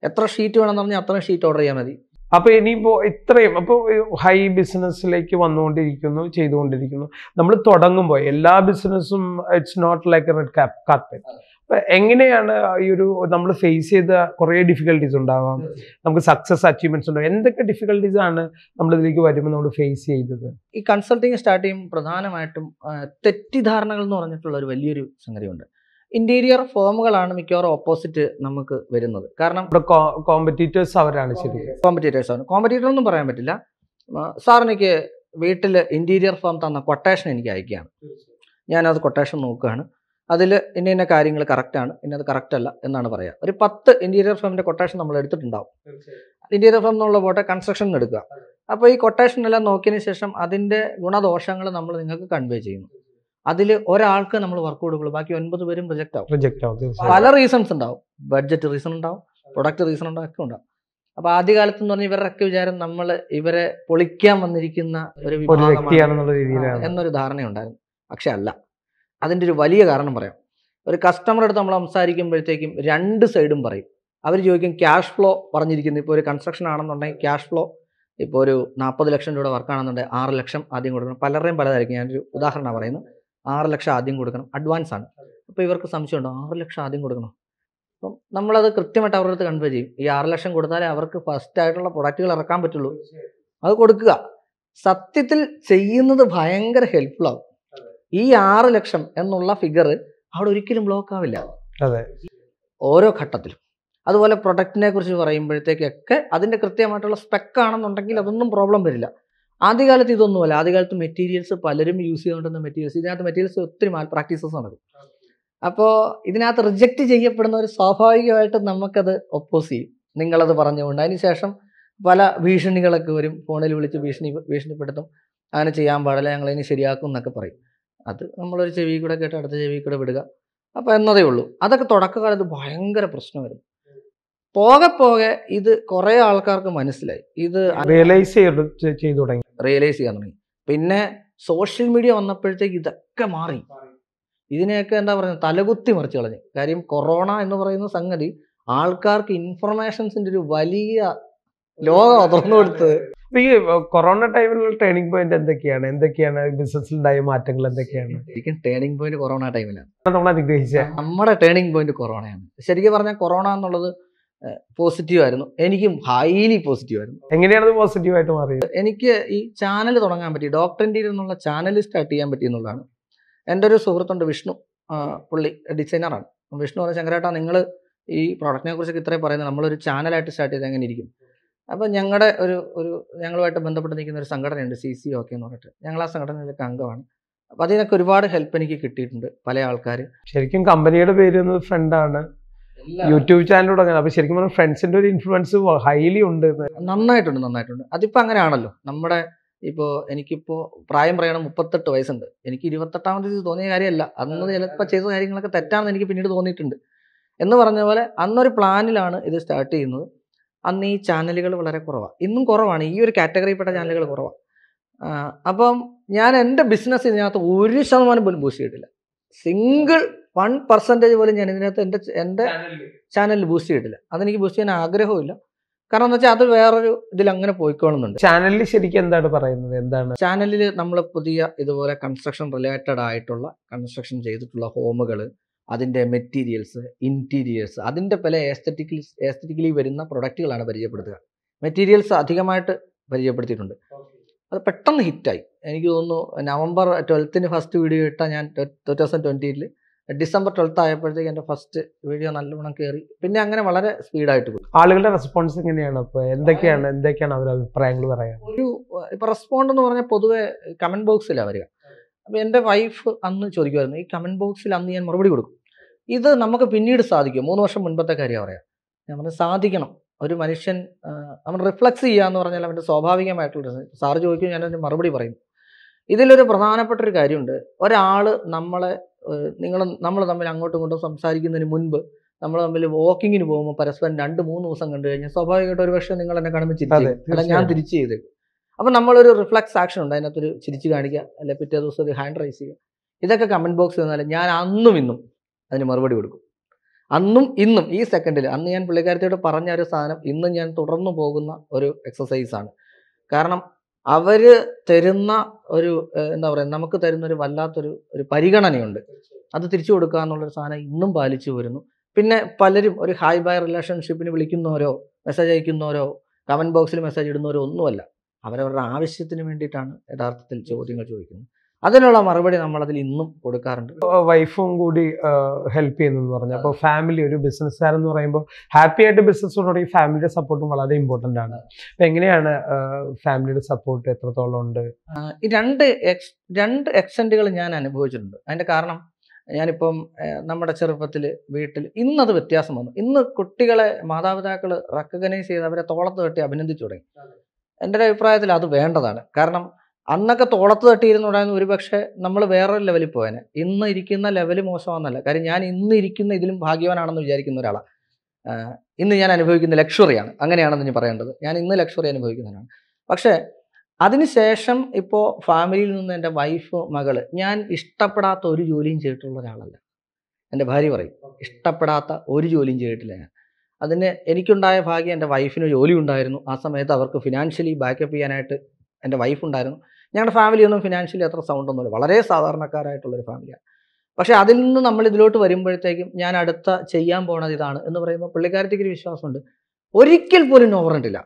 എത്ര ഷീറ്റ് വേണം എന്ന് പറഞ്ഞാൽ അത്രയും ഷീറ്റ് ഓർഡർ ചെയ്യാൽ മതി അപ്പൊ ഇനിയിപ്പോ ഇത്രയും അപ്പോൾ ഹൈ ബിസിനസ്സിലേക്ക് വന്നുകൊണ്ടിരിക്കുന്നു ചെയ്തുകൊണ്ടിരിക്കുന്നു നമ്മൾ തുടങ്ങുമ്പോൾ എല്ലാ ബിസിനസ്സും it's not like red carpet എങ്ങനെയാണ് ഈ ഒരു നമ്മൾ ഫേസ് ചെയ്ത കുറേ ഡിഫിക്കൽട്ടീസ് ഉണ്ടാവാം നമുക്ക് സക്സസ് അച്ചീവ്മെന്റ്സ് ഉണ്ടാവും എന്തൊക്കെ ഡിഫിക്കൽട്ടീസ് ആണ് നമ്മൾ ഇതിലേക്ക് വരുമ്പോൾ നമ്മൾ ഫേസ് ചെയ്തത് ഈ കൺസൾട്ടിങ് സ്റ്റാർട്ട് ചെയ്യുമ്പോൾ പ്രധാനമായിട്ടും തെറ്റിദ്ധാരണകൾ എന്ന് പറഞ്ഞിട്ടുള്ള ഒരു വലിയൊരു സംഗതിയുണ്ട് ഇന്റീരിയർ ഫോമുകളാണ് മിക്കവാറും ഓപ്പോസിറ്റ് നമുക്ക് വരുന്നത് കാരണം കോമ്പറ്റീറ്റേഴ്സ് അവരാണ് ശരി കോമ്പറ്റീറ്റേഴ്സ് ആണ് കോമ്പറ്റീറ്റർ ഒന്നും പറയാൻ പറ്റില്ല സാറിനെനിക്ക് വീട്ടിൽ ഇന്റീരിയർ ഫോം തന്ന കൊട്ടേഷൻ എനിക്ക് അയക്കുകയാണ് ഞാനത് കൊട്ടേഷൻ നോക്കുകയാണ് അതിൽ ഇന്ന ഇന്ന കാര്യങ്ങൾ കറക്റ്റാണ് ഇന്നത് കറക്റ്റ് അല്ല എന്നാണ് പറയുക ഒരു പത്ത് ഇൻറ്റീരിയർ ഫേമിൻ്റെ കൊട്ടേഷൻ നമ്മൾ എടുത്തിട്ടുണ്ടാവും ഇൻറ്റീരിയർ ഫേം എന്നുള്ള പോട്ടെ കൺസ്ട്രക്ഷൻ എടുക്കുക അപ്പോൾ ഈ കൊട്ടേഷൻ എല്ലാം നോക്കിയതിന് ശേഷം അതിൻ്റെ ഗുണദോഷങ്ങൾ നമ്മൾ നിങ്ങൾക്ക് കൺവേ ചെയ്യുന്നു അതിൽ ഒരാൾക്ക് നമ്മൾ വർക്ക് കൊടുക്കുള്ളൂ ബാക്കി ഒൻപത് പേരും റിജക്റ്റ് ആവും റിജക്റ്റ് ആവും പല റീസൺസ് ഉണ്ടാവും ബഡ്ജറ്റ് റീസൺ ഉണ്ടാവും പ്രൊഡക്റ്റ് റീസൺ ഉണ്ടാവും ഒക്കെ ഉണ്ടാവും അപ്പൊ ആദ്യകാലത്ത് എന്ന് പറഞ്ഞാൽ ഇവരുടെയൊക്കെ വിചാരം നമ്മൾ ഇവരെ പൊളിക്കാൻ വന്നിരിക്കുന്ന ഒരു രീതിയിലാണ് എന്നൊരു ധാരണയുണ്ടായിരുന്നു പക്ഷെ അല്ല അതിൻ്റെ ഒരു വലിയ കാരണം പറയാം ഒരു കസ്റ്റമറെ അടുത്ത് നമ്മൾ സംസാരിക്കുമ്പോഴത്തേക്കും രണ്ട് സൈഡും പറയും അവർ ചോദിക്കും ക്യാഷ് ഫ്ലോ പറഞ്ഞിരിക്കുന്നത് ഇപ്പോൾ ഒരു കൺസ്ട്രക്ഷൻ ആണെന്നുണ്ടെങ്കിൽ ക്യാഷ് ഫ്ലോ ഇപ്പോൾ ഒരു നാൽപ്പത് ലക്ഷം രൂപയുടെ വർക്കാണെന്നുണ്ടെങ്കിൽ ആറ് ലക്ഷം ആദ്യം കൊടുക്കണം പലരുടെയും പലതായിരിക്കും ഞാനൊരു ഉദാഹരണമാണ് പറയുന്നത് ആറ് ലക്ഷം ആദ്യം കൊടുക്കണം അഡ്വാൻസ് ആണ് അപ്പോൾ ഇവർക്ക് സംശയമുണ്ടോ ആറ് ലക്ഷം ആദ്യം കൊടുക്കണം അപ്പം നമ്മളത് കൃത്യമായിട്ട് അവരുടെ അടുത്ത് കൺവേ ചെയ്യും ഈ ആറ് ലക്ഷം കൊടുത്താലേ അവർക്ക് ഫസ്റ്റ് ആയിട്ടുള്ള പ്രൊഡക്റ്റുകൾ ഇറക്കാൻ പറ്റുള്ളൂ അത് കൊടുക്കുക സത്യത്തിൽ ചെയ്യുന്നത് ഭയങ്കര ഹെൽപ്ഫുൾ ആവും ഈ ആറ് ലക്ഷം എന്നുള്ള ഫിഗർ അവിടെ ഒരിക്കലും ബ്ലോക്ക് ആവില്ല അതെ ഓരോ ഘട്ടത്തിലും അതുപോലെ പ്രൊഡക്റ്റിനെ കുറിച്ച് പറയുമ്പോഴത്തേക്കൊക്കെ അതിൻ്റെ കൃത്യമായിട്ടുള്ള സ്പെക്ക് ആണെന്നുണ്ടെങ്കിൽ അതൊന്നും പ്രോബ്ലം വരില്ല ആദ്യകാലത്ത് ഇതൊന്നുമല്ല ആദ്യകാലത്ത് മെറ്റീരിയൽസ് പലരും യൂസ് ചെയ്തുകൊണ്ടിരുന്ന മെറ്റീരിയൽസ് ഇതിനകത്ത് മെറ്റീരിയൽസ് ഒത്തിരി മാൽ പ്രാക്ടീസസ് നടക്കും അപ്പോൾ ഇതിനകത്ത് റിജക്റ്റ് ചെയ്യപ്പെടുന്ന ഒരു സ്വാഭാവികമായിട്ട് നമുക്കത് ഒപ്പോസ് ചെയ്യും നിങ്ങളത് പറഞ്ഞുകൊണ്ട് അതിനുശേഷം പല ഭീഷണികളൊക്കെ വരും ഫോണിൽ വിളിച്ച് ഭീഷണി ഭീഷണിപ്പെടുത്തും അങ്ങനെ ചെയ്യാൻ പാടില്ല ഞങ്ങളതിന് ശരിയാക്കും എന്നൊക്കെ പറയും അത് നമ്മളൊരു ചെവി കൂടെ കേട്ട് അടുത്ത ചെവി കൂടെ വിടുക അപ്പോൾ എന്നതേ ഉള്ളൂ അതൊക്കെ തുടക്കകാലത്ത് ഭയങ്കര വരും പോകെ പോകെ ഇത് കുറേ ആൾക്കാർക്ക് മനസ്സിലായി ഇത് റിയലൈസ് ചെയ്തു തുടങ്ങി റിയലൈസ് ചെയ്യാൻ തുടങ്ങി പിന്നെ സോഷ്യൽ മീഡിയ വന്നപ്പോഴത്തേക്ക് ഇതൊക്കെ മാറി ഇതിനെയൊക്കെ എന്താ പറയുക തലകുത്തി മറിച്ച് കളഞ്ഞു കാര്യം കൊറോണ എന്ന് പറയുന്ന സംഗതി ആൾക്കാർക്ക് ഇൻഫർമേഷൻസിൻ്റെ ഒരു വലിയ ലോകം തുറന്നു കൊടുത്തത് ഈ കൊറോണ ടൈമിലുള്ള ടേണിംഗ് പോയിന്റ് എന്തൊക്കെയാണ് എന്തൊക്കെയാണ് ബിസിനസ്സിലുണ്ടായ മാറ്റങ്ങൾ എന്തൊക്കെയാണ് ശരിക്കും ടേണിംഗ് പോയിന്റ് കൊറോണ ടൈമിലാണ് നമ്മൾ അനുഗ്രഹിച്ച നമ്മുടെ ടേണിംഗ് പോയിന്റ് കൊറോണയാണ് ശരിക്കും പറഞ്ഞാൽ കൊറോണ എന്നുള്ളത് പോസിറ്റീവ് ആയിരുന്നു എനിക്കും ഹൈലി പോസിറ്റീവ് ആയിരുന്നു എങ്ങനെയാണ് പോസിറ്റീവ് ആയിട്ട് മാറിയത് എനിക്ക് ഈ ചാനൽ തുടങ്ങാൻ പറ്റി ഡോക്ടറിൻ്റെ എന്നുള്ള ചാനൽ സ്റ്റാർട്ട് ചെയ്യാൻ പറ്റി എന്നുള്ളതാണ് എൻ്റെ ഒരു സുഹൃത്തുണ്ട് വിഷ്ണു പുള്ളി ഡിസൈനറാണ് വിഷ്ണു പറഞ്ഞ ശങ്കരേട്ടാ നിങ്ങൾ ഈ പ്രൊഡക്റ്റിനെ കുറിച്ചൊക്കെ ഇത്രയും പറയുന്നത് നമ്മളൊരു ചാനലായിട്ട് സ്റ്റാർട്ട് ചെയ്ത് എങ്ങനെ ഇരിക്കും അപ്പോൾ ഞങ്ങളുടെ ഒരു ഒരു ഞങ്ങളുമായിട്ട് ബന്ധപ്പെട്ട് നിൽക്കുന്ന ഒരു സംഘടനയുണ്ട് സി സി ഓക്കെ എന്ന് പറഞ്ഞിട്ട് ഞങ്ങൾ ആ സംഘടനയിലൊക്കെ അംഗമാണ് അപ്പം അതിനൊക്കെ ഒരുപാട് ഹെൽപ്പ് എനിക്ക് കിട്ടിയിട്ടുണ്ട് പല ആൾക്കാർ ശരിക്കും കമ്പനിയുടെ പേര് ഫ്രണ്ടാണ് യൂട്യൂബ് ചാനൽ തുടങ്ങാൻ അപ്പോൾ ശരിക്കും പറഞ്ഞാൽ ഫ്രണ്ട്സിൻ്റെ ഒരു ഇൻഫ്ലുവൻസ് ഹൈലി ഉണ്ട് നന്നായിട്ടുണ്ട് നന്നായിട്ടുണ്ട് അതിപ്പോൾ അങ്ങനെയാണല്ലോ നമ്മുടെ ഇപ്പോൾ എനിക്കിപ്പോൾ പ്രായം പറയണം മുപ്പത്തെട്ട് വയസ്സുണ്ട് എനിക്ക് ഇരുപത്തെട്ടാം തീയതി തോന്നിയ കാര്യമല്ല അന്ന് ചിലപ്പോൾ ചെയ്ത കാര്യങ്ങളൊക്കെ തെറ്റാണെന്ന് എനിക്ക് പിന്നീട് തോന്നിയിട്ടുണ്ട് എന്ന് പറഞ്ഞ പോലെ അന്നൊരു പ്ലാനിലാണ് ഇത് സ്റ്റാർട്ട് ചെയ്യുന്നത് അന്ന് ഈ ചാനലുകൾ വളരെ കുറവാണ് ഇന്നും കുറവാണ് ഈ ഒരു കാറ്റഗറിയിൽപ്പെട്ട ചാനലുകൾ കുറവാണ് അപ്പം ഞാൻ എൻ്റെ ബിസിനസ് ഇതിനകത്ത് ഒരു ശതമാനം പോലും ബൂസ്റ്റ് ചെയ്തിട്ടില്ല സിംഗിൾ വൺ പെർസെൻറ്റേജ് പോലും ഞാൻ ഇതിനകത്ത് എൻ്റെ എൻ്റെ ചാനലിൽ ബൂസ്റ്റ് ചെയ്തിട്ടില്ല അതെനിക്ക് ബൂസ്റ്റ് ചെയ്യാൻ ആഗ്രഹമില്ല കാരണം എന്താ വെച്ചാൽ അത് വേറൊരു ഇതിൽ അങ്ങനെ പോയിക്കോളുന്നുണ്ട് ചാനലിൽ ശരിക്കും എന്താണ് പറയുന്നത് എന്താണ് ചാനലിൽ നമ്മൾ പുതിയ ഇതുപോലെ കൺസ്ട്രക്ഷൻ റിലേറ്റഡ് ആയിട്ടുള്ള കൺസ്ട്രക്ഷൻ ചെയ്തിട്ടുള്ള ഹോമുകൾ അതിൻ്റെ മെറ്റീരിയൽസ് ഇൻറ്റീരിയേഴ്സ് അതിൻ്റെ പല എസ്തറ്റിക്കലി ഏസ്തറ്റിക്കലി വരുന്ന പ്രൊഡക്റ്റുകളാണ് പരിചയപ്പെടുത്തുക മെറ്റീരിയൽസ് അധികമായിട്ട് പരിചയപ്പെടുത്തിയിട്ടുണ്ട് അത് പെട്ടെന്ന് ഹിറ്റായി എനിക്ക് തോന്നുന്നു നവംബർ ട്വൽത്തിന് ഫസ്റ്റ് വീഡിയോ ഇട്ട ഞാൻ ടു തൗസൻഡ് ട്വൻറ്റിയിൽ ഡിസംബർ ട്വൽത്ത് ആയപ്പോഴത്തേക്ക് എൻ്റെ ഫസ്റ്റ് വീഡിയോ നല്ലവണ്ണം കയറി പിന്നെ അങ്ങനെ വളരെ സ്പീഡായിട്ട് പോയി ആളുകളുടെ റെസ്പോൺസ് എങ്ങനെയാണ് അപ്പോൾ എന്തൊക്കെയാണ് എന്തൊക്കെയാണ് അവരുടെ അഭിപ്രായങ്ങൾ പറയാൻ ഒരു ഇപ്പം റെസ്പോണ്ട് എന്ന് പറഞ്ഞാൽ പൊതുവെ കമൻറ്റ് ബോക്സിലാണ് വരിക അപ്പോൾ എൻ്റെ വൈഫ് അന്ന് ചോദിക്കുമായിരുന്നു ഈ കമൻറ്റ് ബോക്സിൽ അന്ന് ഞാൻ മറുപടി കൊടുക്കും ഇത് നമുക്ക് പിന്നീട് സാധിക്കും മൂന്ന് വർഷം മുൻപത്തെ കാര്യം പറയാം ഞാൻ പറഞ്ഞു സാധിക്കണം ഒരു മനുഷ്യൻ അവൻ റിഫ്ലക്സ് ചെയ്യുക എന്ന് പറഞ്ഞാൽ അവൻ്റെ സ്വാഭാവികമായിട്ടുള്ള സാറ് ചോദിക്കും ഞാനതിന് മറുപടി പറയും ഇതിലൊരു പ്രധാനപ്പെട്ട ഒരു കാര്യമുണ്ട് ഒരാൾ നമ്മളെ നിങ്ങൾ നമ്മൾ തമ്മിൽ അങ്ങോട്ടും ഇങ്ങോട്ടും സംസാരിക്കുന്നതിന് മുൻപ് നമ്മൾ തമ്മിൽ വാക്കിങ്ങിന് പോകുമ്പോൾ പരസ്പരം രണ്ട് മൂന്ന് ദിവസം കണ്ടു കഴിഞ്ഞാൽ സ്വാഭാവികമായിട്ട് ഒരു പക്ഷേ നിങ്ങൾ എന്നെ കാണുമ്പോൾ ചിരിച്ചു അല്ല ഞാൻ തിരിച്ച് ചെയ്ത് അപ്പം നമ്മളൊരു റിഫ്ലക്സ് ആക്ഷൻ ഉണ്ട് അതിനകത്തൊരു ചിരിച്ചു കാണിക്കുക അല്ലെങ്കിൽ പിറ്റേ ദിവസം ഒരു ഹാൻഡ് റൈസ് ചെയ്യുക ഇതൊക്കെ കമൻറ്റ് ബോക്സിൽ നിന്നാലും ഞാൻ അന്നും ഇന്നും അതിന് മറുപടി കൊടുക്കും അന്നും ഇന്നും ഈ സെക്കൻഡിൽ അന്ന് ഞാൻ പുള്ളിക്കാരത്തിയോട് പറഞ്ഞ ഒരു സാധനം ഇന്നും ഞാൻ തുടർന്നു പോകുന്ന ഒരു എക്സസൈസാണ് കാരണം അവർ തരുന്ന ഒരു എന്താ പറയുക നമുക്ക് തരുന്ന ഒരു വല്ലാത്തൊരു ഒരു പരിഗണനയുണ്ട് അത് തിരിച്ചു കൊടുക്കുക എന്നുള്ളൊരു സാധനം ഇന്നും പാലിച്ചു വരുന്നു പിന്നെ പലരും ഒരു ഹായ് ബൈ റിലേഷൻഷിപ്പിന് വിളിക്കുന്നവരോ മെസ്സേജ് അയക്കുന്നവരോ കമൻറ്റ് ബോക്സിൽ മെസ്സേജ് ഇടുന്നവരോ ഒന്നുമല്ല അവരവരുടെ ആവശ്യത്തിന് വേണ്ടിയിട്ടാണ് യഥാർത്ഥത്തിൽ ചോദ്യങ്ങൾ ചോദിക്കുന്നത് അതിനുള്ള മറുപടി നമ്മൾ അതിൽ ഇന്നും കൊടുക്കാറുണ്ട് വൈഫും കൂടി ഹെൽപ്പ് ചെയ്യുന്നു പറഞ്ഞു അപ്പോൾ ഫാമിലി ഒരു ബിസിനസ്സുകാരെന്ന് എന്ന് പറയുമ്പോൾ ഹാപ്പി ആയിട്ട് ബിസിനസ് തുടങ്ങി ഫാമിലിയുടെ സപ്പോർട്ടും വളരെ ഇമ്പോർട്ടൻ്റ് ആണ് അപ്പം എങ്ങനെയാണ് ഫാമിലിയുടെ സപ്പോർട്ട് എത്രത്തോളം ഉണ്ട് ഈ രണ്ട് എക്സ് രണ്ട് എക്സെൻറ്റുകൾ ഞാൻ അനുഭവിച്ചിട്ടുണ്ട് അതിൻ്റെ കാരണം ഞാനിപ്പം നമ്മുടെ ചെറുപ്പത്തിൽ വീട്ടിൽ ഇന്നത് വ്യത്യാസം വന്നു ഇന്ന് കുട്ടികളെ മാതാപിതാക്കൾ റെക്കഗ്നൈസ് ചെയ്ത് അവരെ തോളത്ത് കെട്ടി അഭിനന്ദിച്ചു തുടങ്ങി എൻ്റെ ഒരു അഭിപ്രായത്തിൽ അത് വേണ്ടതാണ് കാരണം അന്നൊക്കെ തോളത്ത് തട്ടിയിരുന്നുണ്ടായിരുന്നു ഒരു പക്ഷേ നമ്മൾ വേറൊരു ലെവലിൽ പോയനെ ഇന്ന് ഇരിക്കുന്ന ലെവൽ മോശമാണെന്നല്ല കാര്യം ഞാൻ ഇന്ന് ഇരിക്കുന്ന ഇതിലും ഭാഗ്യവാനാണെന്ന് വിചാരിക്കുന്ന ഒരാളാണ് ഇന്ന് ഞാൻ അനുഭവിക്കുന്ന ലക്ഷറിയാണ് അങ്ങനെയാണെന്ന് ഞാൻ പറയേണ്ടത് ഞാൻ ഇന്ന് ലക്ഷറി അനുഭവിക്കുന്നവരാണ് പക്ഷേ അതിനുശേഷം ഇപ്പോൾ ഫാമിലിയിൽ നിന്ന് എൻ്റെ വൈഫ് മകൾ ഞാൻ ഇഷ്ടപ്പെടാത്ത ഒരു ജോലിയും ചെയ്തിട്ടുള്ള ഒരാളല്ല എൻ്റെ ഭാര്യ പറയും ഇഷ്ടപ്പെടാത്ത ഒരു ജോലിയും ചെയ്തിട്ടില്ല ഞാൻ അതിന് എനിക്കുണ്ടായ ഭാഗ്യം എൻ്റെ വൈഫിന് ജോലി ഉണ്ടായിരുന്നു ആ സമയത്ത് അവർക്ക് ഫിനാൻഷ്യലി ബാക്കപ്പ് ചെയ്യാനായിട്ട് എൻ്റെ വൈഫ് ഉണ്ടായിരുന്നു ഞങ്ങളുടെ ഫാമിലിയൊന്നും ഫിനാൻഷ്യലി അത്ര സൗണ്ട് ഒന്നുമില്ല വളരെ സാധാരണക്കാരായിട്ടുള്ളൊരു ഫാമിലിയാണ് പക്ഷേ അതിൽ നിന്ന് നമ്മൾ ഇതിലോട്ട് വരുമ്പോഴത്തേക്കും ഞാൻ അടുത്ത ചെയ്യാൻ പോണത് ഇതാണ് എന്ന് പറയുമ്പോൾ പുള്ളിക്കാരത്തേക്ക് ഒരു വിശ്വാസമുണ്ട് ഒരിക്കൽ പോലും നോവറണ്ടില്ല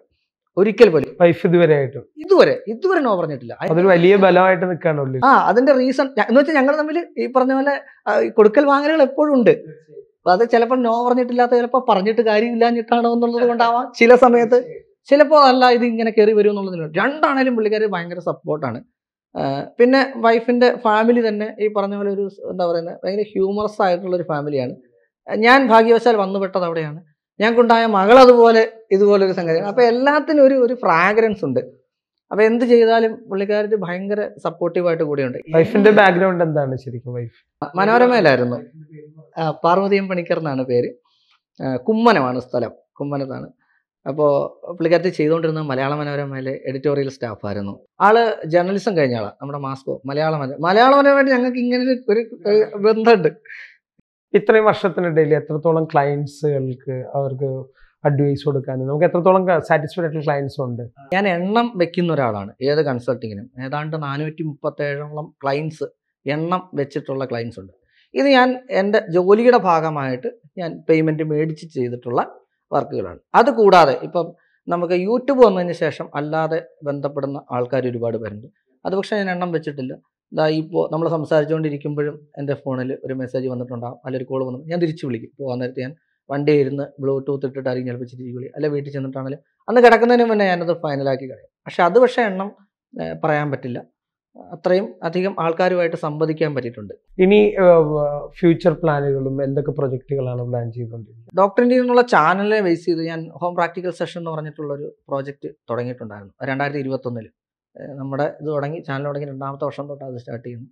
ഒരിക്കൽ പോലും വൈഫ് ഇതുവരെ ഇതുവരെ ഇതുവരെ നോ പറഞ്ഞിട്ടില്ല അതൊരു വലിയ ബലമായിട്ട് നിൽക്കാനുള്ളൂ ആ അതിന്റെ റീസൺ എന്ന് വെച്ചാൽ ഞങ്ങൾ തമ്മിൽ ഈ പറഞ്ഞ പോലെ കൊടുക്കൽ വാങ്ങലുകൾ എപ്പോഴും ഉണ്ട് അത് ചിലപ്പോൾ നോ പറഞ്ഞിട്ടില്ലാത്ത ചിലപ്പോൾ പറഞ്ഞിട്ട് കാര്യമില്ലാഞ്ഞിട്ടാണോ എന്നുള്ളത് കൊണ്ടാവാം ചില സമയത്ത് ചിലപ്പോൾ അല്ല ഇത് ഇങ്ങനെ കയറി വരും എന്നുള്ളതിലുണ്ട് രണ്ടാണേലും പുള്ളിക്കാർ ഭയങ്കര സപ്പോർട്ടാണ് പിന്നെ വൈഫിൻ്റെ ഫാമിലി തന്നെ ഈ പറഞ്ഞ പോലെ ഒരു എന്താ പറയുന്നത് ഭയങ്കര ഹ്യൂമറസ് ആയിട്ടുള്ളൊരു ഫാമിലിയാണ് ഞാൻ ഭാഗ്യവശാൽ വന്നുപെട്ടത് അവിടെയാണ് ഞങ്ങൾക്കുണ്ടായ മകൾ അതുപോലെ ഇതുപോലൊരു സംഗതിയാണ് അപ്പോൾ എല്ലാത്തിനും ഒരു ഒരു ഫ്രാഗ്രൻസ് ഉണ്ട് അപ്പോൾ എന്ത് ചെയ്താലും പുള്ളിക്കാരത്തിൽ ഭയങ്കര സപ്പോർട്ടീവായിട്ട് കൂടിയുണ്ട് വൈഫിൻ്റെ ബാക്ക്ഗ്രൗണ്ട് എന്താണ് ശരിക്കും വൈഫ് മനോരമയിലായിരുന്നു പാർവതിയം പണിക്കർ എന്നാണ് പേര് കുമ്മനമാണ് സ്ഥലം കുമ്മനത്താണ് അപ്പോൾ പുള്ളിക്കാരത്തി ചെയ്തുകൊണ്ടിരുന്ന മലയാള മനോരമയിലെ എഡിറ്റോറിയൽ സ്റ്റാഫായിരുന്നു ആള് ജേർണലിസം കഴിഞ്ഞ ആളാണ് നമ്മുടെ മാസ്കോ മലയാള മനോരമ മലയാള മനോരമയായിട്ട് ഞങ്ങൾക്ക് ഇങ്ങനെ ഒരു ബന്ധമുണ്ട് ഇത്രയും വർഷത്തിനിടയിൽ എത്രത്തോളം ക്ലയൻസുകൾക്ക് അവർക്ക് അഡ്വൈസ് കൊടുക്കാനും നമുക്ക് എത്രത്തോളം സാറ്റിസ്ഫൈഡ് ആയിട്ടുള്ള ക്ലയൻസും ഉണ്ട് ഞാൻ എണ്ണം വെക്കുന്ന ഒരാളാണ് ഏത് കൺസൾട്ടിങ്ങിനും ഏതാണ്ട് നാനൂറ്റി മുപ്പത്തേഴോളം ക്ലയൻസ് എണ്ണം വെച്ചിട്ടുള്ള ക്ലയൻസ് ഉണ്ട് ഇത് ഞാൻ എൻ്റെ ജോലിയുടെ ഭാഗമായിട്ട് ഞാൻ പേയ്മെൻറ്റ് മേടിച്ച് ചെയ്തിട്ടുള്ള വർക്കുകളാണ് അതുകൂടാതെ ഇപ്പം നമുക്ക് യൂട്യൂബ് വന്നതിന് ശേഷം അല്ലാതെ ബന്ധപ്പെടുന്ന ആൾക്കാർ ഒരുപാട് പേരുണ്ട് അത് പക്ഷേ ഞാൻ എണ്ണം വെച്ചിട്ടില്ല ഇതാ ഇപ്പോൾ നമ്മൾ സംസാരിച്ചുകൊണ്ടിരിക്കുമ്പോഴും എൻ്റെ ഫോണിൽ ഒരു മെസ്സേജ് വന്നിട്ടുണ്ടാകും അല്ലെങ്കിൽ ഒരു കോൾ വന്നു ഞാൻ തിരിച്ചു വിളിക്കും പോകാൻ അന്നേരത്ത് ഞാൻ വണ്ടി ഇരുന്ന് ബ്ലൂടൂത്ത് ഇട്ടിട്ടായിരിക്കും ചിലപ്പോൾ തിരിച്ച് വിളി അല്ലെങ്കിൽ വീട്ടിൽ ചെന്നിട്ടാണെങ്കിലും അന്ന് കിടക്കുന്നതിന് മുന്നേ ഞാനത് ഫൈനലാക്കി കളയും പക്ഷേ അത് പക്ഷേ എണ്ണം പറയാൻ പറ്റില്ല അത്രയും അധികം ആൾക്കാരുമായിട്ട് സംവദിക്കാൻ പറ്റിയിട്ടുണ്ട് ഇനി ഫ്യൂച്ചർ പ്ലാനുകളും എന്തൊക്കെ പ്രൊജക്റ്റുകളാണ് പ്ലാൻ ചെയ്തുകൊണ്ടിരിക്കുന്നത് ഇന്ത്യ എന്നുള്ള ചാനലിനെ ബേസ് ചെയ്ത് ഞാൻ ഹോം പ്രാക്ടിക്കൽ സെഷൻ എന്ന് പറഞ്ഞിട്ടുള്ള ഒരു പ്രോജക്റ്റ് തുടങ്ങിയിട്ടുണ്ടായിരുന്നു രണ്ടായിരത്തി ഇരുപത്തൊന്നിൽ നമ്മുടെ ഇത് തുടങ്ങി ചാനൽ തുടങ്ങി രണ്ടാമത്തെ വർഷം തൊട്ട് അത് സ്റ്റാർട്ട് ചെയ്യുന്നു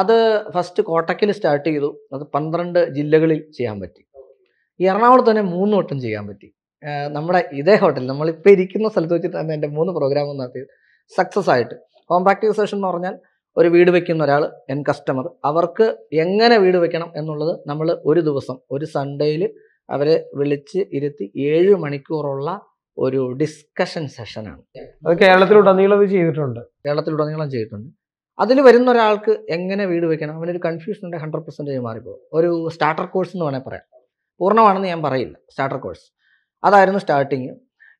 അത് ഫസ്റ്റ് കോട്ടക്കിൽ സ്റ്റാർട്ട് ചെയ്തു അത് പന്ത്രണ്ട് ജില്ലകളിൽ ചെയ്യാൻ പറ്റി എറണാകുളത്ത് തന്നെ മൂന്ന് വട്ടം ചെയ്യാൻ പറ്റി നമ്മുടെ ഇതേ ഹോട്ടൽ നമ്മളിപ്പോൾ ഇരിക്കുന്ന സ്ഥലത്ത് വെച്ചിട്ടാണ് എൻ്റെ മൂന്ന് പ്രോഗ്രാം നടത്തിയത് സക്സസ് ആയിട്ട് കോമ്പാക്റ്റീവ് സെഷൻ എന്ന് പറഞ്ഞാൽ ഒരു വീട് വെക്കുന്ന ഒരാൾ എൻ കസ്റ്റമർ അവർക്ക് എങ്ങനെ വീട് വെക്കണം എന്നുള്ളത് നമ്മൾ ഒരു ദിവസം ഒരു സൺഡേയിൽ അവരെ വിളിച്ച് ഇരുത്തി ഏഴ് മണിക്കൂറുള്ള ഒരു ഡിസ്കഷൻ സെഷനാണ് അത് കേരളത്തിലുടനീളം ചെയ്തിട്ടുണ്ട് കേരളത്തിലുടനീളം ചെയ്തിട്ടുണ്ട് അതിൽ വരുന്ന ഒരാൾക്ക് എങ്ങനെ വീട് വെക്കണം അവനൊരു ഉണ്ട് ഹൺഡ്രഡ് പെർസെൻറ്റേജ് മാറിപ്പോകും ഒരു സ്റ്റാർട്ടർ കോഴ്സ് എന്ന് വേണേൽ പറയാം പൂർണ്ണമാണെന്ന് ഞാൻ പറയില്ല സ്റ്റാർട്ടർ കോഴ്സ് അതായിരുന്നു സ്റ്റാർട്ടിങ്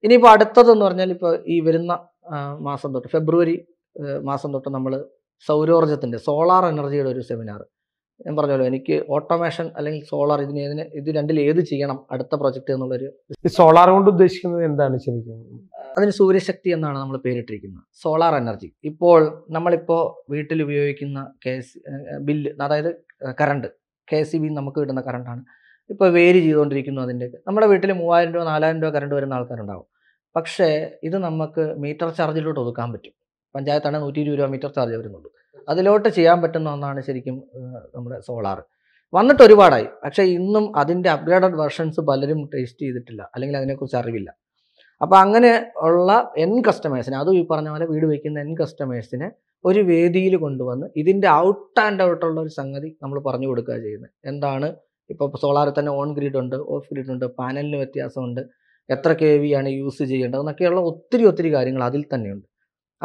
ഇനിയിപ്പോൾ അടുത്തതെന്ന് പറഞ്ഞാൽ ഇപ്പോൾ ഈ വരുന്ന മാസം തൊട്ട് ഫെബ്രുവരി മാസം തൊട്ട് നമ്മൾ സൗരോർജത്തിൻ്റെ സോളാർ എനർജിയുടെ ഒരു സെമിനാർ ഞാൻ പറഞ്ഞല്ലോ എനിക്ക് ഓട്ടോമേഷൻ അല്ലെങ്കിൽ സോളാർ ഇതിന് ഏതിന് ഇത് രണ്ടിൽ ഏത് ചെയ്യണം അടുത്ത പ്രൊജക്റ്റ് എന്നുള്ളൊരു സോളാർ കൊണ്ട് ഉദ്ദേശിക്കുന്നത് എന്താണ് ശരിക്കും അതിന് സൂര്യശക്തി എന്നാണ് നമ്മൾ പേരിട്ടിരിക്കുന്നത് സോളാർ എനർജി ഇപ്പോൾ നമ്മളിപ്പോൾ വീട്ടിൽ ഉപയോഗിക്കുന്ന കെ ബില്ല് അതായത് കറണ്ട് കെ സി ബി നമുക്ക് കിട്ടുന്ന കറണ്ടാണ് ഇപ്പോൾ വേരി ചെയ്തുകൊണ്ടിരിക്കുന്നു അതിൻ്റെ നമ്മുടെ വീട്ടിൽ മൂവായിരം രൂപ നാലായിരം രൂപ കറണ്ട് വരുന്ന ആൾക്കാരുണ്ടാവും പക്ഷേ ഇത് നമുക്ക് മീറ്റർ ചാർജിലോട്ട് ഒതുക്കാൻ പറ്റും പഞ്ചായത്താണ് നൂറ്റി ഇരുപത് രൂപ മീറ്റർ ചാർജ് വരുന്നുള്ളൂ അതിലോട്ട് ചെയ്യാൻ പറ്റുന്ന ഒന്നാണ് ശരിക്കും നമ്മുടെ സോളാർ വന്നിട്ട് ഒരുപാടായി പക്ഷേ ഇന്നും അതിൻ്റെ അപ്ഗ്രേഡഡ് വെർഷൻസ് പലരും ടേസ്റ്റ് ചെയ്തിട്ടില്ല അല്ലെങ്കിൽ അതിനെക്കുറിച്ച് അറിവില്ല അപ്പോൾ അങ്ങനെ ഉള്ള എൻ കസ്റ്റമേഴ്സിന് അതും ഈ പറഞ്ഞ പോലെ വീട് വയ്ക്കുന്ന എൻ കസ്റ്റമേഴ്സിനെ ഒരു വേദിയിൽ കൊണ്ടുവന്ന് ഇതിൻ്റെ ഔട്ട് ആൻഡ് ഔട്ടുള്ള ഒരു സംഗതി നമ്മൾ പറഞ്ഞു കൊടുക്കുക ചെയ്യുന്നത് എന്താണ് ഇപ്പോൾ സോളാറിൽ തന്നെ ഓൺ ഗ്രിഡ് ഉണ്ട് ഓഫ് ഗ്രിഡ് ഉണ്ട് പാനലിന് വ്യത്യാസമുണ്ട് എത്ര കെ വി ആണ് യൂസ് ചെയ്യേണ്ടത് എന്നൊക്കെയുള്ള ഒത്തിരി ഒത്തിരി കാര്യങ്ങൾ അതിൽ തന്നെയുണ്ട്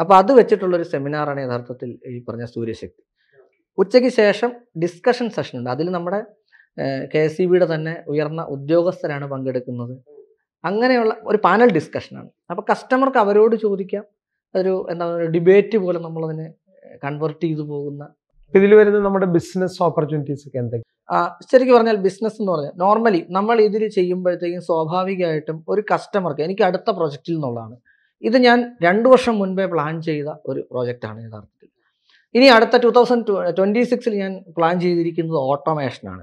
അപ്പോൾ അത് വെച്ചിട്ടുള്ള ഒരു സെമിനാറാണ് യഥാർത്ഥത്തിൽ ഈ പറഞ്ഞ സൂര്യശക്തി ഉച്ചയ്ക്ക് ശേഷം ഡിസ്കഷൻ സെഷൻ ഉണ്ട് അതിൽ നമ്മുടെ കെ എസ് സി ബിയുടെ തന്നെ ഉയർന്ന ഉദ്യോഗസ്ഥരാണ് പങ്കെടുക്കുന്നത് അങ്ങനെയുള്ള ഒരു പാനൽ ഡിസ്കഷനാണ് അപ്പോൾ കസ്റ്റമർക്ക് അവരോട് ചോദിക്കാം അതൊരു എന്താ പറയുക ഡിബേറ്റ് പോലെ നമ്മളതിനെ കൺവേർട്ട് ചെയ്തു പോകുന്ന ഇതിൽ വരുന്ന നമ്മുടെ ബിസിനസ് ഓപ്പർച്യൂണിറ്റീസ് ഒക്കെ എന്തൊക്കെയാണ് ശരിക്കും പറഞ്ഞാൽ ബിസിനസ് എന്ന് പറഞ്ഞാൽ നോർമലി നമ്മൾ ഇതിൽ ചെയ്യുമ്പോഴത്തേക്കും സ്വാഭാവികമായിട്ടും ഒരു കസ്റ്റമർക്ക് എനിക്ക് അടുത്ത പ്രൊജക്റ്റിൽ നിന്നുള്ളതാണ് ഇത് ഞാൻ രണ്ടു വർഷം മുൻപേ പ്ലാൻ ചെയ്ത ഒരു പ്രോജക്റ്റാണ് യഥാർത്ഥത്തിൽ ഇനി അടുത്ത ടു തൗസൻഡ് ട്വൻറ്റി സിക്സിൽ ഞാൻ പ്ലാൻ ചെയ്തിരിക്കുന്നത് ഓട്ടോമേഷനാണ്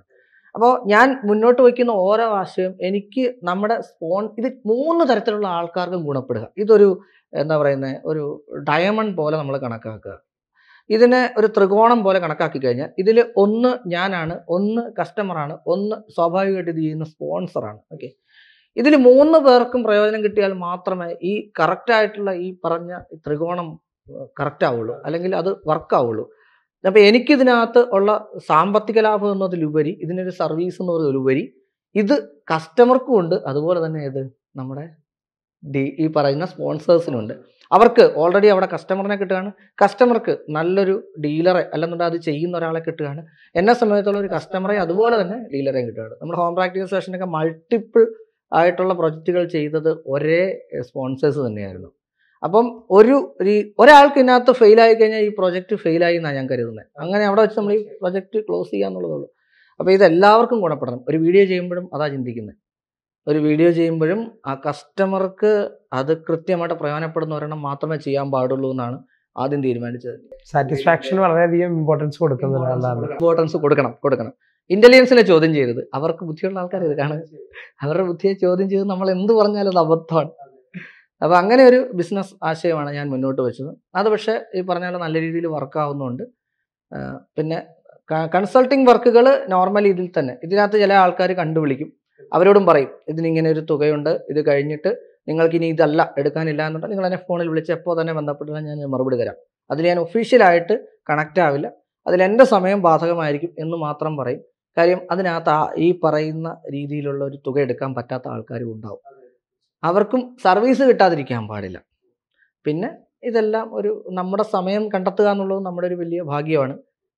അപ്പോൾ ഞാൻ മുന്നോട്ട് വയ്ക്കുന്ന ഓരോ ആശയം എനിക്ക് നമ്മുടെ സ്പോൺ ഇത് മൂന്ന് തരത്തിലുള്ള ആൾക്കാർക്കും ഗുണപ്പെടുക ഇതൊരു എന്താ പറയുന്നത് ഒരു ഡയമണ്ട് പോലെ നമ്മൾ കണക്കാക്കുക ഇതിനെ ഒരു ത്രികോണം പോലെ കണക്കാക്കി കഴിഞ്ഞാൽ ഇതിൽ ഒന്ന് ഞാനാണ് ഒന്ന് കസ്റ്റമറാണ് ഒന്ന് സ്വാഭാവികമായിട്ട് ഇത് ചെയ്യുന്ന സ്പോൺസറാണ് ഓക്കെ ഇതിൽ മൂന്ന് പേർക്കും പ്രയോജനം കിട്ടിയാൽ മാത്രമേ ഈ കറക്റ്റായിട്ടുള്ള ഈ പറഞ്ഞ ത്രികോണം കറക്റ്റ് ആവുള്ളൂ അല്ലെങ്കിൽ അത് വർക്കാവുള്ളൂ അപ്പോൾ എനിക്കിതിനകത്ത് ഉള്ള സാമ്പത്തിക ലാഭം എന്നതിലുപരി ഇതിനൊരു സർവീസ് എന്ന് എന്നതിലുപരി ഇത് കസ്റ്റമർക്കും ഉണ്ട് അതുപോലെ തന്നെ ഇത് നമ്മുടെ ഡി ഈ പറയുന്ന സ്പോൺസേഴ്സിനുണ്ട് അവർക്ക് ഓൾറെഡി അവിടെ കസ്റ്റമറിനെ കിട്ടുകയാണ് കസ്റ്റമർക്ക് നല്ലൊരു ഡീലറെ അല്ലെന്നുണ്ടെങ്കിൽ അത് ചെയ്യുന്ന ഒരാളെ കിട്ടുകയാണ് എന്നെ സംബന്ധിച്ചുള്ള ഒരു കസ്റ്റമറെ അതുപോലെ തന്നെ ഡീലറെയും കിട്ടുകയാണ് നമ്മുടെ ഹോം പ്രാക്ടിക്കൽ സെഷനൊക്കെ മൾട്ടിപ്പിൾ ആയിട്ടുള്ള പ്രൊജക്റ്റുകൾ ചെയ്തത് ഒരേ സ്പോൺസേഴ്സ് തന്നെയായിരുന്നു അപ്പം ഒരു ഒരാൾക്ക് ഇതിനകത്ത് ഫെയിലായി കഴിഞ്ഞാൽ ഈ പ്രൊജക്റ്റ് ഫെയിലായി എന്നാണ് ഞാൻ കരുതുന്നത് അങ്ങനെ അവിടെ വെച്ച് നമ്മൾ ഈ പ്രൊജക്റ്റ് ക്ലോസ് ചെയ്യുക എന്നുള്ളതുള്ളൂ അപ്പോൾ ഇത് എല്ലാവർക്കും ഗുണപ്പെടണം ഒരു വീഡിയോ ചെയ്യുമ്പോഴും അതാ ചിന്തിക്കുന്നത് ഒരു വീഡിയോ ചെയ്യുമ്പോഴും ആ കസ്റ്റമർക്ക് അത് കൃത്യമായിട്ട് പ്രയോജനപ്പെടുന്ന ഒരെണ്ണം മാത്രമേ ചെയ്യാൻ പാടുള്ളൂ എന്നാണ് ആദ്യം തീരുമാനിച്ചത് സാറ്റിസ്ഫാക്ഷൻ വളരെയധികം ഇമ്പോർട്ടൻസ് കൊടുക്കുന്നത് ഇമ്പോർട്ടൻസ് കൊടുക്കണം കൊടുക്കണം ഇന്റലിജൻസിനെ ചോദ്യം ചെയ്യരുത് അവർക്ക് ബുദ്ധിയുള്ള ആൾക്കാർ ഇത് കാണുക അവരുടെ ബുദ്ധിയെ ചോദ്യം ചെയ്ത് നമ്മൾ എന്ത് പറഞ്ഞാലും അത് അബദ്ധമാണ് അപ്പോൾ അങ്ങനെ ഒരു ബിസിനസ് ആശയമാണ് ഞാൻ മുന്നോട്ട് വെച്ചത് അത് പക്ഷേ ഈ പറഞ്ഞ നല്ല രീതിയിൽ വർക്കാവുന്നുണ്ട് പിന്നെ കൺസൾട്ടിങ് വർക്കുകൾ നോർമലി ഇതിൽ തന്നെ ഇതിനകത്ത് ചില ആൾക്കാർ കണ്ടുപിടിക്കും അവരോടും പറയും ഇതിനിങ്ങനെ ഒരു തുകയുണ്ട് ഇത് കഴിഞ്ഞിട്ട് നിങ്ങൾക്ക് ഇനി ഇതല്ല എടുക്കാനില്ല എന്നുണ്ടെങ്കിൽ നിങ്ങൾ എന്നെ ഫോണിൽ വിളിച്ച് എപ്പോൾ തന്നെ ബന്ധപ്പെട്ടാൽ ഞാൻ മറുപടി തരാം അതിൽ ഞാൻ ഒഫീഷ്യലായിട്ട് കണക്റ്റ് ആവില്ല അതിൽ എൻ്റെ സമയം ബാധകമായിരിക്കും എന്ന് മാത്രം പറയും കാര്യം അതിനകത്ത് ഈ പറയുന്ന രീതിയിലുള്ള ഒരു തുക എടുക്കാൻ പറ്റാത്ത ആൾക്കാരും ഉണ്ടാവും അവർക്കും സർവീസ് കിട്ടാതിരിക്കാൻ പാടില്ല പിന്നെ ഇതെല്ലാം ഒരു നമ്മുടെ സമയം കണ്ടെത്തുക എന്നുള്ളത് നമ്മുടെ ഒരു വലിയ ഭാഗ്യമാണ്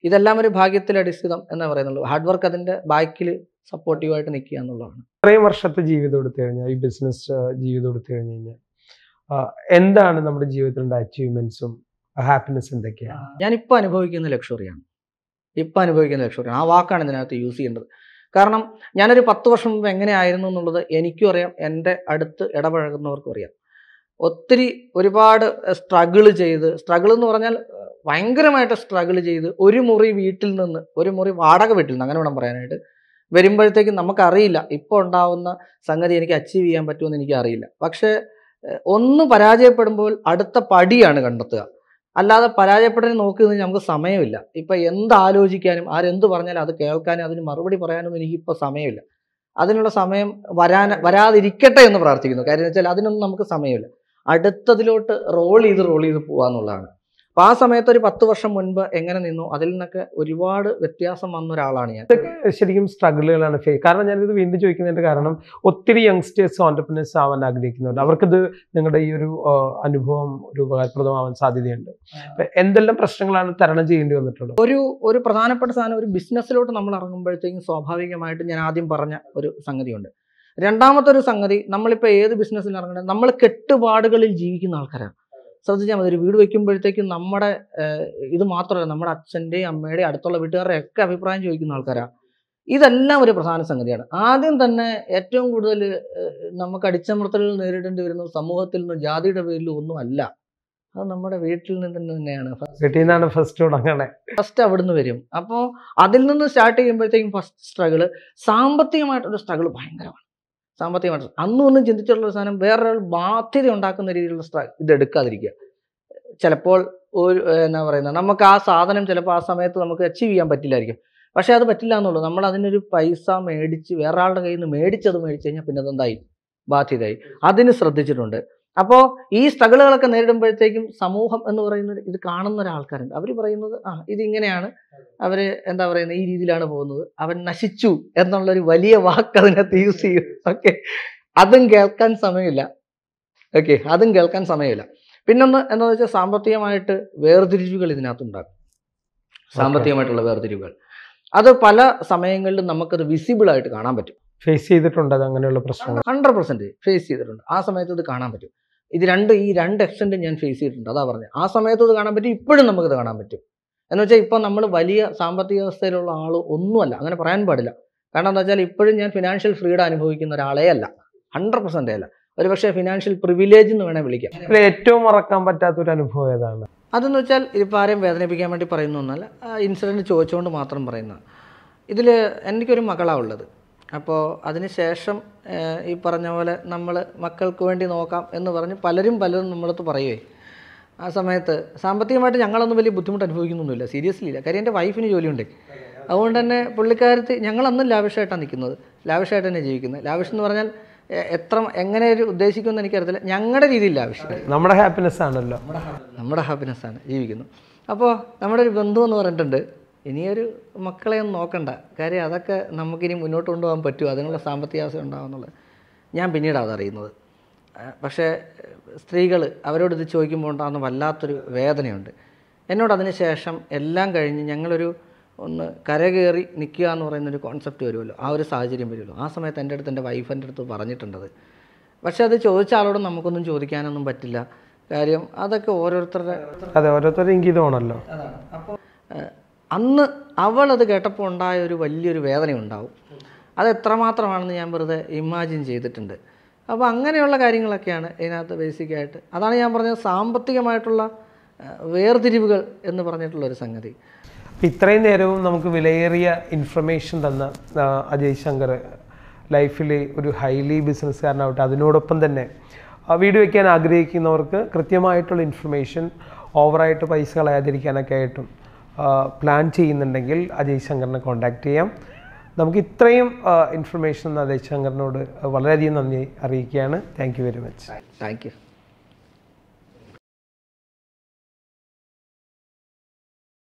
ഇതെല്ലാം ഒരു ഭാഗ്യത്തിൽ അടിസ്ഥിതം എന്ന് പറയുന്നുള്ളൂ ഹാർഡ് വർക്ക് അതിൻ്റെ ബാക്കിൽ സപ്പോർട്ടീവായിട്ട് നിൽക്കുക എന്നുള്ളതാണ് ഇത്രയും വർഷത്തെ ജീവിതം എടുത്തു കഴിഞ്ഞാൽ ഈ ബിസിനസ് ജീവിതം എടുത്തു കഴിഞ്ഞു കഴിഞ്ഞാൽ എന്താണ് നമ്മുടെ ജീവിതത്തിലുള്ള അച്ചീവ്മെന്റ്സും ഹാപ്പിനെസ് എന്തൊക്കെയാണ് ഞാനിപ്പോൾ അനുഭവിക്കുന്ന ലക്ഷറിയാണ് ഇപ്പം അനുഭവിക്കുന്ന ലക്ഷ്യമാണ് ആ വാക്കാണ് ഇതിനകത്ത് യൂസ് ചെയ്യേണ്ടത് കാരണം ഞാനൊരു പത്ത് വർഷം മുമ്പ് എങ്ങനെയായിരുന്നു എന്നുള്ളത് എനിക്കും അറിയാം എൻ്റെ അടുത്ത് ഇടപഴകുന്നവർക്കും അറിയാം ഒത്തിരി ഒരുപാട് സ്ട്രഗിൾ ചെയ്ത് സ്ട്രഗിൾ എന്ന് പറഞ്ഞാൽ ഭയങ്കരമായിട്ട് സ്ട്രഗിൾ ചെയ്ത് ഒരു മുറി വീട്ടിൽ നിന്ന് ഒരു മുറി വാടക വീട്ടിൽ നിന്ന് അങ്ങനെ വേണം പറയാനായിട്ട് വരുമ്പോഴത്തേക്കും നമുക്കറിയില്ല ഇപ്പോൾ ഉണ്ടാവുന്ന സംഗതി എനിക്ക് അച്ചീവ് ചെയ്യാൻ പറ്റുമെന്ന് എനിക്കറിയില്ല പക്ഷേ ഒന്ന് പരാജയപ്പെടുമ്പോൾ അടുത്ത പടിയാണ് കണ്ടെത്തുക അല്ലാതെ പരാജയപ്പെട്ടതിന് നോക്കി നിന്ന് നമുക്ക് സമയമില്ല ഇപ്പം എന്താലോചിക്കാനും ആരെന്ത് പറഞ്ഞാലും അത് കേൾക്കാനും അതിന് മറുപടി പറയാനും എനിക്കിപ്പോൾ സമയമില്ല അതിനുള്ള സമയം വരാൻ വരാതിരിക്കട്ടെ എന്ന് പ്രാർത്ഥിക്കുന്നു കാര്യം വെച്ചാൽ അതിനൊന്നും നമുക്ക് സമയമില്ല അടുത്തതിലോട്ട് റോൾ ചെയ്ത് റോൾ ചെയ്ത് പോകാന്നുള്ളതാണ് അപ്പൊ ആ സമയത്ത് ഒരു പത്ത് വർഷം മുൻപ് എങ്ങനെ നിന്നു അതിൽ നിന്നൊക്കെ ഒരുപാട് വ്യത്യാസം വന്ന ഒരാളാണ് ഞാൻ ഇതൊക്കെ ശരിക്കും സ്ട്രഗിളുകളാണ് ഫേ കാരണം ഞാനിത് വീണ്ടും ചോദിക്കുന്നതിന്റെ കാരണം ഒത്തിരി യങ്സ്റ്റേഴ്സ് ഓണ്ടർപ്രണേഴ്സ് ആവാൻ ആഗ്രഹിക്കുന്നുണ്ട് അവർക്കിത് നിങ്ങളുടെ ഈ ഒരു അനുഭവം ഒരു ഉപകാരപ്രദമാവാൻ സാധ്യതയുണ്ട് എന്തെല്ലാം പ്രശ്നങ്ങളാണ് തരണം ചെയ്യേണ്ടി വന്നിട്ടുള്ളത് ഒരു ഒരു പ്രധാനപ്പെട്ട സാധനം ഒരു ബിസിനസ്സിലോട്ട് നമ്മൾ ഇറങ്ങുമ്പോഴത്തേക്കും സ്വാഭാവികമായിട്ട് ഞാൻ ആദ്യം പറഞ്ഞ ഒരു സംഗതിയുണ്ട് രണ്ടാമത്തെ ഒരു സംഗതി നമ്മളിപ്പോൾ ഏത് ബിസിനസ്സിൽ ഇറങ്ങണം നമ്മൾ കെട്ടുപാടുകളിൽ ജീവിക്കുന്ന ആൾക്കാരാണ് ശ്രദ്ധിച്ചാൽ മതി ഒരു വീട് വെക്കുമ്പോഴത്തേക്കും നമ്മുടെ ഇത് മാത്രമല്ല നമ്മുടെ അച്ഛൻ്റെയും അമ്മയുടെയും അടുത്തുള്ള വീട്ടുകാരുടെ ഒക്കെ അഭിപ്രായം ചോദിക്കുന്ന ആൾക്കാരാണ് ഇതെല്ലാം ഒരു പ്രധാന സംഗതിയാണ് ആദ്യം തന്നെ ഏറ്റവും കൂടുതൽ നമുക്ക് അടിച്ചമർത്തലുകൾ നേരിടേണ്ടി വരുന്ന സമൂഹത്തിൽ നിന്നും ജാതിയുടെ പേരിലും ഒന്നും അല്ല അത് നമ്മുടെ വീട്ടിൽ നിന്ന് തന്നെയാണ് വീട്ടിൽ നിന്നാണ് ഫസ്റ്റ് തുടങ്ങണേ ഫസ്റ്റ് അവിടുന്ന് വരും അപ്പോൾ അതിൽ നിന്ന് സ്റ്റാർട്ട് ചെയ്യുമ്പോഴത്തേക്കും ഫസ്റ്റ് സ്ട്രഗിള് സാമ്പത്തികമായിട്ടുള്ള സ്ട്രഗിള് ഭയങ്കരമാണ് സാമ്പത്തികമായിട്ട് അന്നും ഒന്നും ചിന്തിച്ചിട്ടുള്ള സാധനം വേറൊരു ബാധ്യത ഉണ്ടാക്കുന്ന രീതിയിലുള്ള ഇത് എടുക്കാതിരിക്കുക ചിലപ്പോൾ ഒരു എന്താ പറയുന്നത് നമുക്ക് ആ സാധനം ചിലപ്പോൾ ആ സമയത്ത് നമുക്ക് അച്ചീവ് ചെയ്യാൻ പറ്റില്ലായിരിക്കും പക്ഷേ അത് പറ്റില്ല എന്നുള്ളൂ നമ്മൾ അതിനൊരു പൈസ മേടിച്ച് വേറൊരാളുടെ കയ്യിൽ നിന്ന് മേടിച്ചത് മേടിച്ച് കഴിഞ്ഞാൽ പിന്നെ അതെന്തായി ബാധ്യതയായി അതിന് ശ്രദ്ധിച്ചിട്ടുണ്ട് അപ്പോൾ ഈ സ്ട്രഗിളുകളൊക്കെ നേരിടുമ്പോഴത്തേക്കും സമൂഹം എന്ന് പറയുന്നത് ഇത് കാണുന്ന ഒരാൾക്കാരുണ്ട് അവർ പറയുന്നത് ആ ഇതിങ്ങനെയാണ് അവർ എന്താ പറയുന്നത് ഈ രീതിയിലാണ് പോകുന്നത് അവൻ നശിച്ചു എന്നുള്ളൊരു വലിയ വാക്ക് അതിനകത്ത് യൂസ് ചെയ്യും ഓക്കെ അതും കേൾക്കാൻ സമയമില്ല ഓക്കെ അതും കേൾക്കാൻ സമയമില്ല പിന്നൊന്ന് എന്താ വെച്ചാൽ സാമ്പത്തികമായിട്ട് വേർതിരിവുകൾ ഇതിനകത്തുണ്ടാകും സാമ്പത്തികമായിട്ടുള്ള വേർതിരിവുകൾ അത് പല സമയങ്ങളിലും നമുക്കത് വിസിബിളായിട്ട് കാണാൻ പറ്റും ഫേസ് ചെയ്തിട്ടുണ്ട് അത് അങ്ങനെയുള്ള പ്രശ്നങ്ങൾ ഹൺഡ്രഡ് പെർസെന്റ് ഫേസ് ചെയ്തിട്ടുണ്ട് ആ സമയത്ത് ഇത് കാണാൻ പറ്റും ഇത് രണ്ട് ഈ രണ്ട് എക്സ്റ്റൻഡ് ഞാൻ ഫേസ് ചെയ്തിട്ടുണ്ട് അതാ പറഞ്ഞത് ആ സമയത്ത് ഇത് കാണാൻ പറ്റും ഇപ്പോഴും നമുക്ക് ഇത് കാണാൻ പറ്റും എന്ന് വെച്ചാൽ ഇപ്പം നമ്മൾ വലിയ സാമ്പത്തിക അവസ്ഥയിലുള്ള ആൾ ഒന്നുമല്ല അങ്ങനെ പറയാൻ പാടില്ല കാരണം എന്താ വെച്ചാൽ ഇപ്പോഴും ഞാൻ ഫിനാൻഷ്യൽ ഫ്രീഡം അനുഭവിക്കുന്ന ഒരാളേ അല്ല ഹൺഡ്രഡ് പെർസെന്റ് അല്ല ഒരു പക്ഷേ ഫിനാൻഷ്യൽ പ്രിവിലേജ് എന്ന് വേണേൽ വിളിക്കാം ഏറ്റവും മറക്കാൻ പറ്റാത്ത ഒരു അനുഭവം ഏതാണ് അതെന്ന് വെച്ചാൽ ഇപ്പം ആരെയും വേദനിപ്പിക്കാൻ വേണ്ടി പറയുന്ന ഒന്നല്ല ഇൻസിഡൻറ്റ് ചോദിച്ചുകൊണ്ട് മാത്രം പറയുന്ന ഇതിൽ എനിക്കൊരു മകളാണ് ഉള്ളത് അപ്പോൾ അതിനുശേഷം ഈ പറഞ്ഞ പോലെ നമ്മൾ മക്കൾക്ക് വേണ്ടി നോക്കാം എന്ന് പറഞ്ഞ് പലരും പലരും നമ്മളടുത്ത് പറയുവേ ആ സമയത്ത് സാമ്പത്തികമായിട്ട് ഞങ്ങളൊന്നും വലിയ ബുദ്ധിമുട്ട് അനുഭവിക്കുന്നൊന്നുമില്ല സീരിയസ്ലി ഇല്ല കാര്യം എൻ്റെ വൈഫിന് ജോലിയുണ്ട് അതുകൊണ്ട് തന്നെ പുള്ളിക്കാരത്ത് ഞങ്ങളന്നും ലാവിഷായിട്ടാണ് നിൽക്കുന്നത് ലാവിഷായിട്ട് തന്നെ ജീവിക്കുന്നത് ലാവിഷ് എന്ന് പറഞ്ഞാൽ എത്ര എങ്ങനെ ഒരു ഉദ്ദേശിക്കുമെന്ന് എനിക്കറിയത്തില്ല ഞങ്ങളുടെ രീതിയിൽ ആവശ്യം നമ്മുടെ ഹാപ്പിനെസ് ആണല്ലോ നമ്മുടെ ഹാപ്പിനെസ് ആണ് ജീവിക്കുന്നു അപ്പോൾ നമ്മുടെ ഒരു ബന്ധു എന്ന് പറഞ്ഞിട്ടുണ്ട് ഇനിയൊരു മക്കളെ ഒന്നും നോക്കണ്ട കാര്യം അതൊക്കെ നമുക്കിനി മുന്നോട്ട് കൊണ്ടുപോകാൻ പറ്റുമോ അതിനുള്ള സാമ്പത്തികാവസ്ഥ ഉണ്ടാകുന്നുള്ളത് ഞാൻ പിന്നീടാണ് അതറിയുന്നത് പക്ഷേ സ്ത്രീകൾ അവരോട് ഇത് ചോദിക്കുമ്പോൾ ഉണ്ടാകുന്ന വല്ലാത്തൊരു വേദനയുണ്ട് എന്നോട് അതിന് ശേഷം എല്ലാം കഴിഞ്ഞ് ഞങ്ങളൊരു ഒന്ന് കരകയറി നിൽക്കുക എന്ന് പറയുന്നൊരു കോൺസെപ്റ്റ് വരുമല്ലോ ആ ഒരു സാഹചര്യം വരുമല്ലോ ആ സമയത്ത് എൻ്റെ അടുത്ത് എൻ്റെ വൈഫിൻ്റെ അടുത്ത് പറഞ്ഞിട്ടുണ്ടത് പക്ഷേ അത് ചോദിച്ച ആളോടും നമുക്കൊന്നും ചോദിക്കാനൊന്നും പറ്റില്ല കാര്യം അതൊക്കെ ഓരോരുത്തരുടെ അതെ ഓരോരുത്തരുടെ ഇംഗിതമാണല്ലോ അപ്പോൾ അന്ന് അവളത് കേട്ടപ്പോൾ ഉണ്ടായ ഒരു വലിയൊരു വേദന ഉണ്ടാവും അത് എത്രമാത്രമാണെന്ന് ഞാൻ വെറുതെ ഇമാജിൻ ചെയ്തിട്ടുണ്ട് അപ്പോൾ അങ്ങനെയുള്ള കാര്യങ്ങളൊക്കെയാണ് ഇതിനകത്ത് ബേസിക്കായിട്ട് അതാണ് ഞാൻ പറഞ്ഞത് സാമ്പത്തികമായിട്ടുള്ള വേർതിരിവുകൾ എന്ന് പറഞ്ഞിട്ടുള്ളൊരു സംഗതി ഇത്രയും നേരവും നമുക്ക് വിലയേറിയ ഇൻഫർമേഷൻ തന്ന അജയ് ശങ്കർ ലൈഫിൽ ഒരു ഹൈലി ബിസിനസ്സുകാരനാവട്ടെ അതിനോടൊപ്പം തന്നെ വീട് വയ്ക്കാൻ ആഗ്രഹിക്കുന്നവർക്ക് കൃത്യമായിട്ടുള്ള ഇൻഫർമേഷൻ ഓവറായിട്ട് പൈസ കളയാതിരിക്കാനൊക്കെ ആയിട്ടും പ്ലാൻ ചെയ്യുന്നുണ്ടെങ്കിൽ അജയ് ശങ്കറിനെ കോൺടാക്റ്റ് ചെയ്യാം നമുക്ക് ഇത്രയും ഇൻഫർമേഷൻ അജയ് ശങ്കറിനോട് വളരെയധികം നന്ദി അറിയിക്കുകയാണ് thank you very much thank U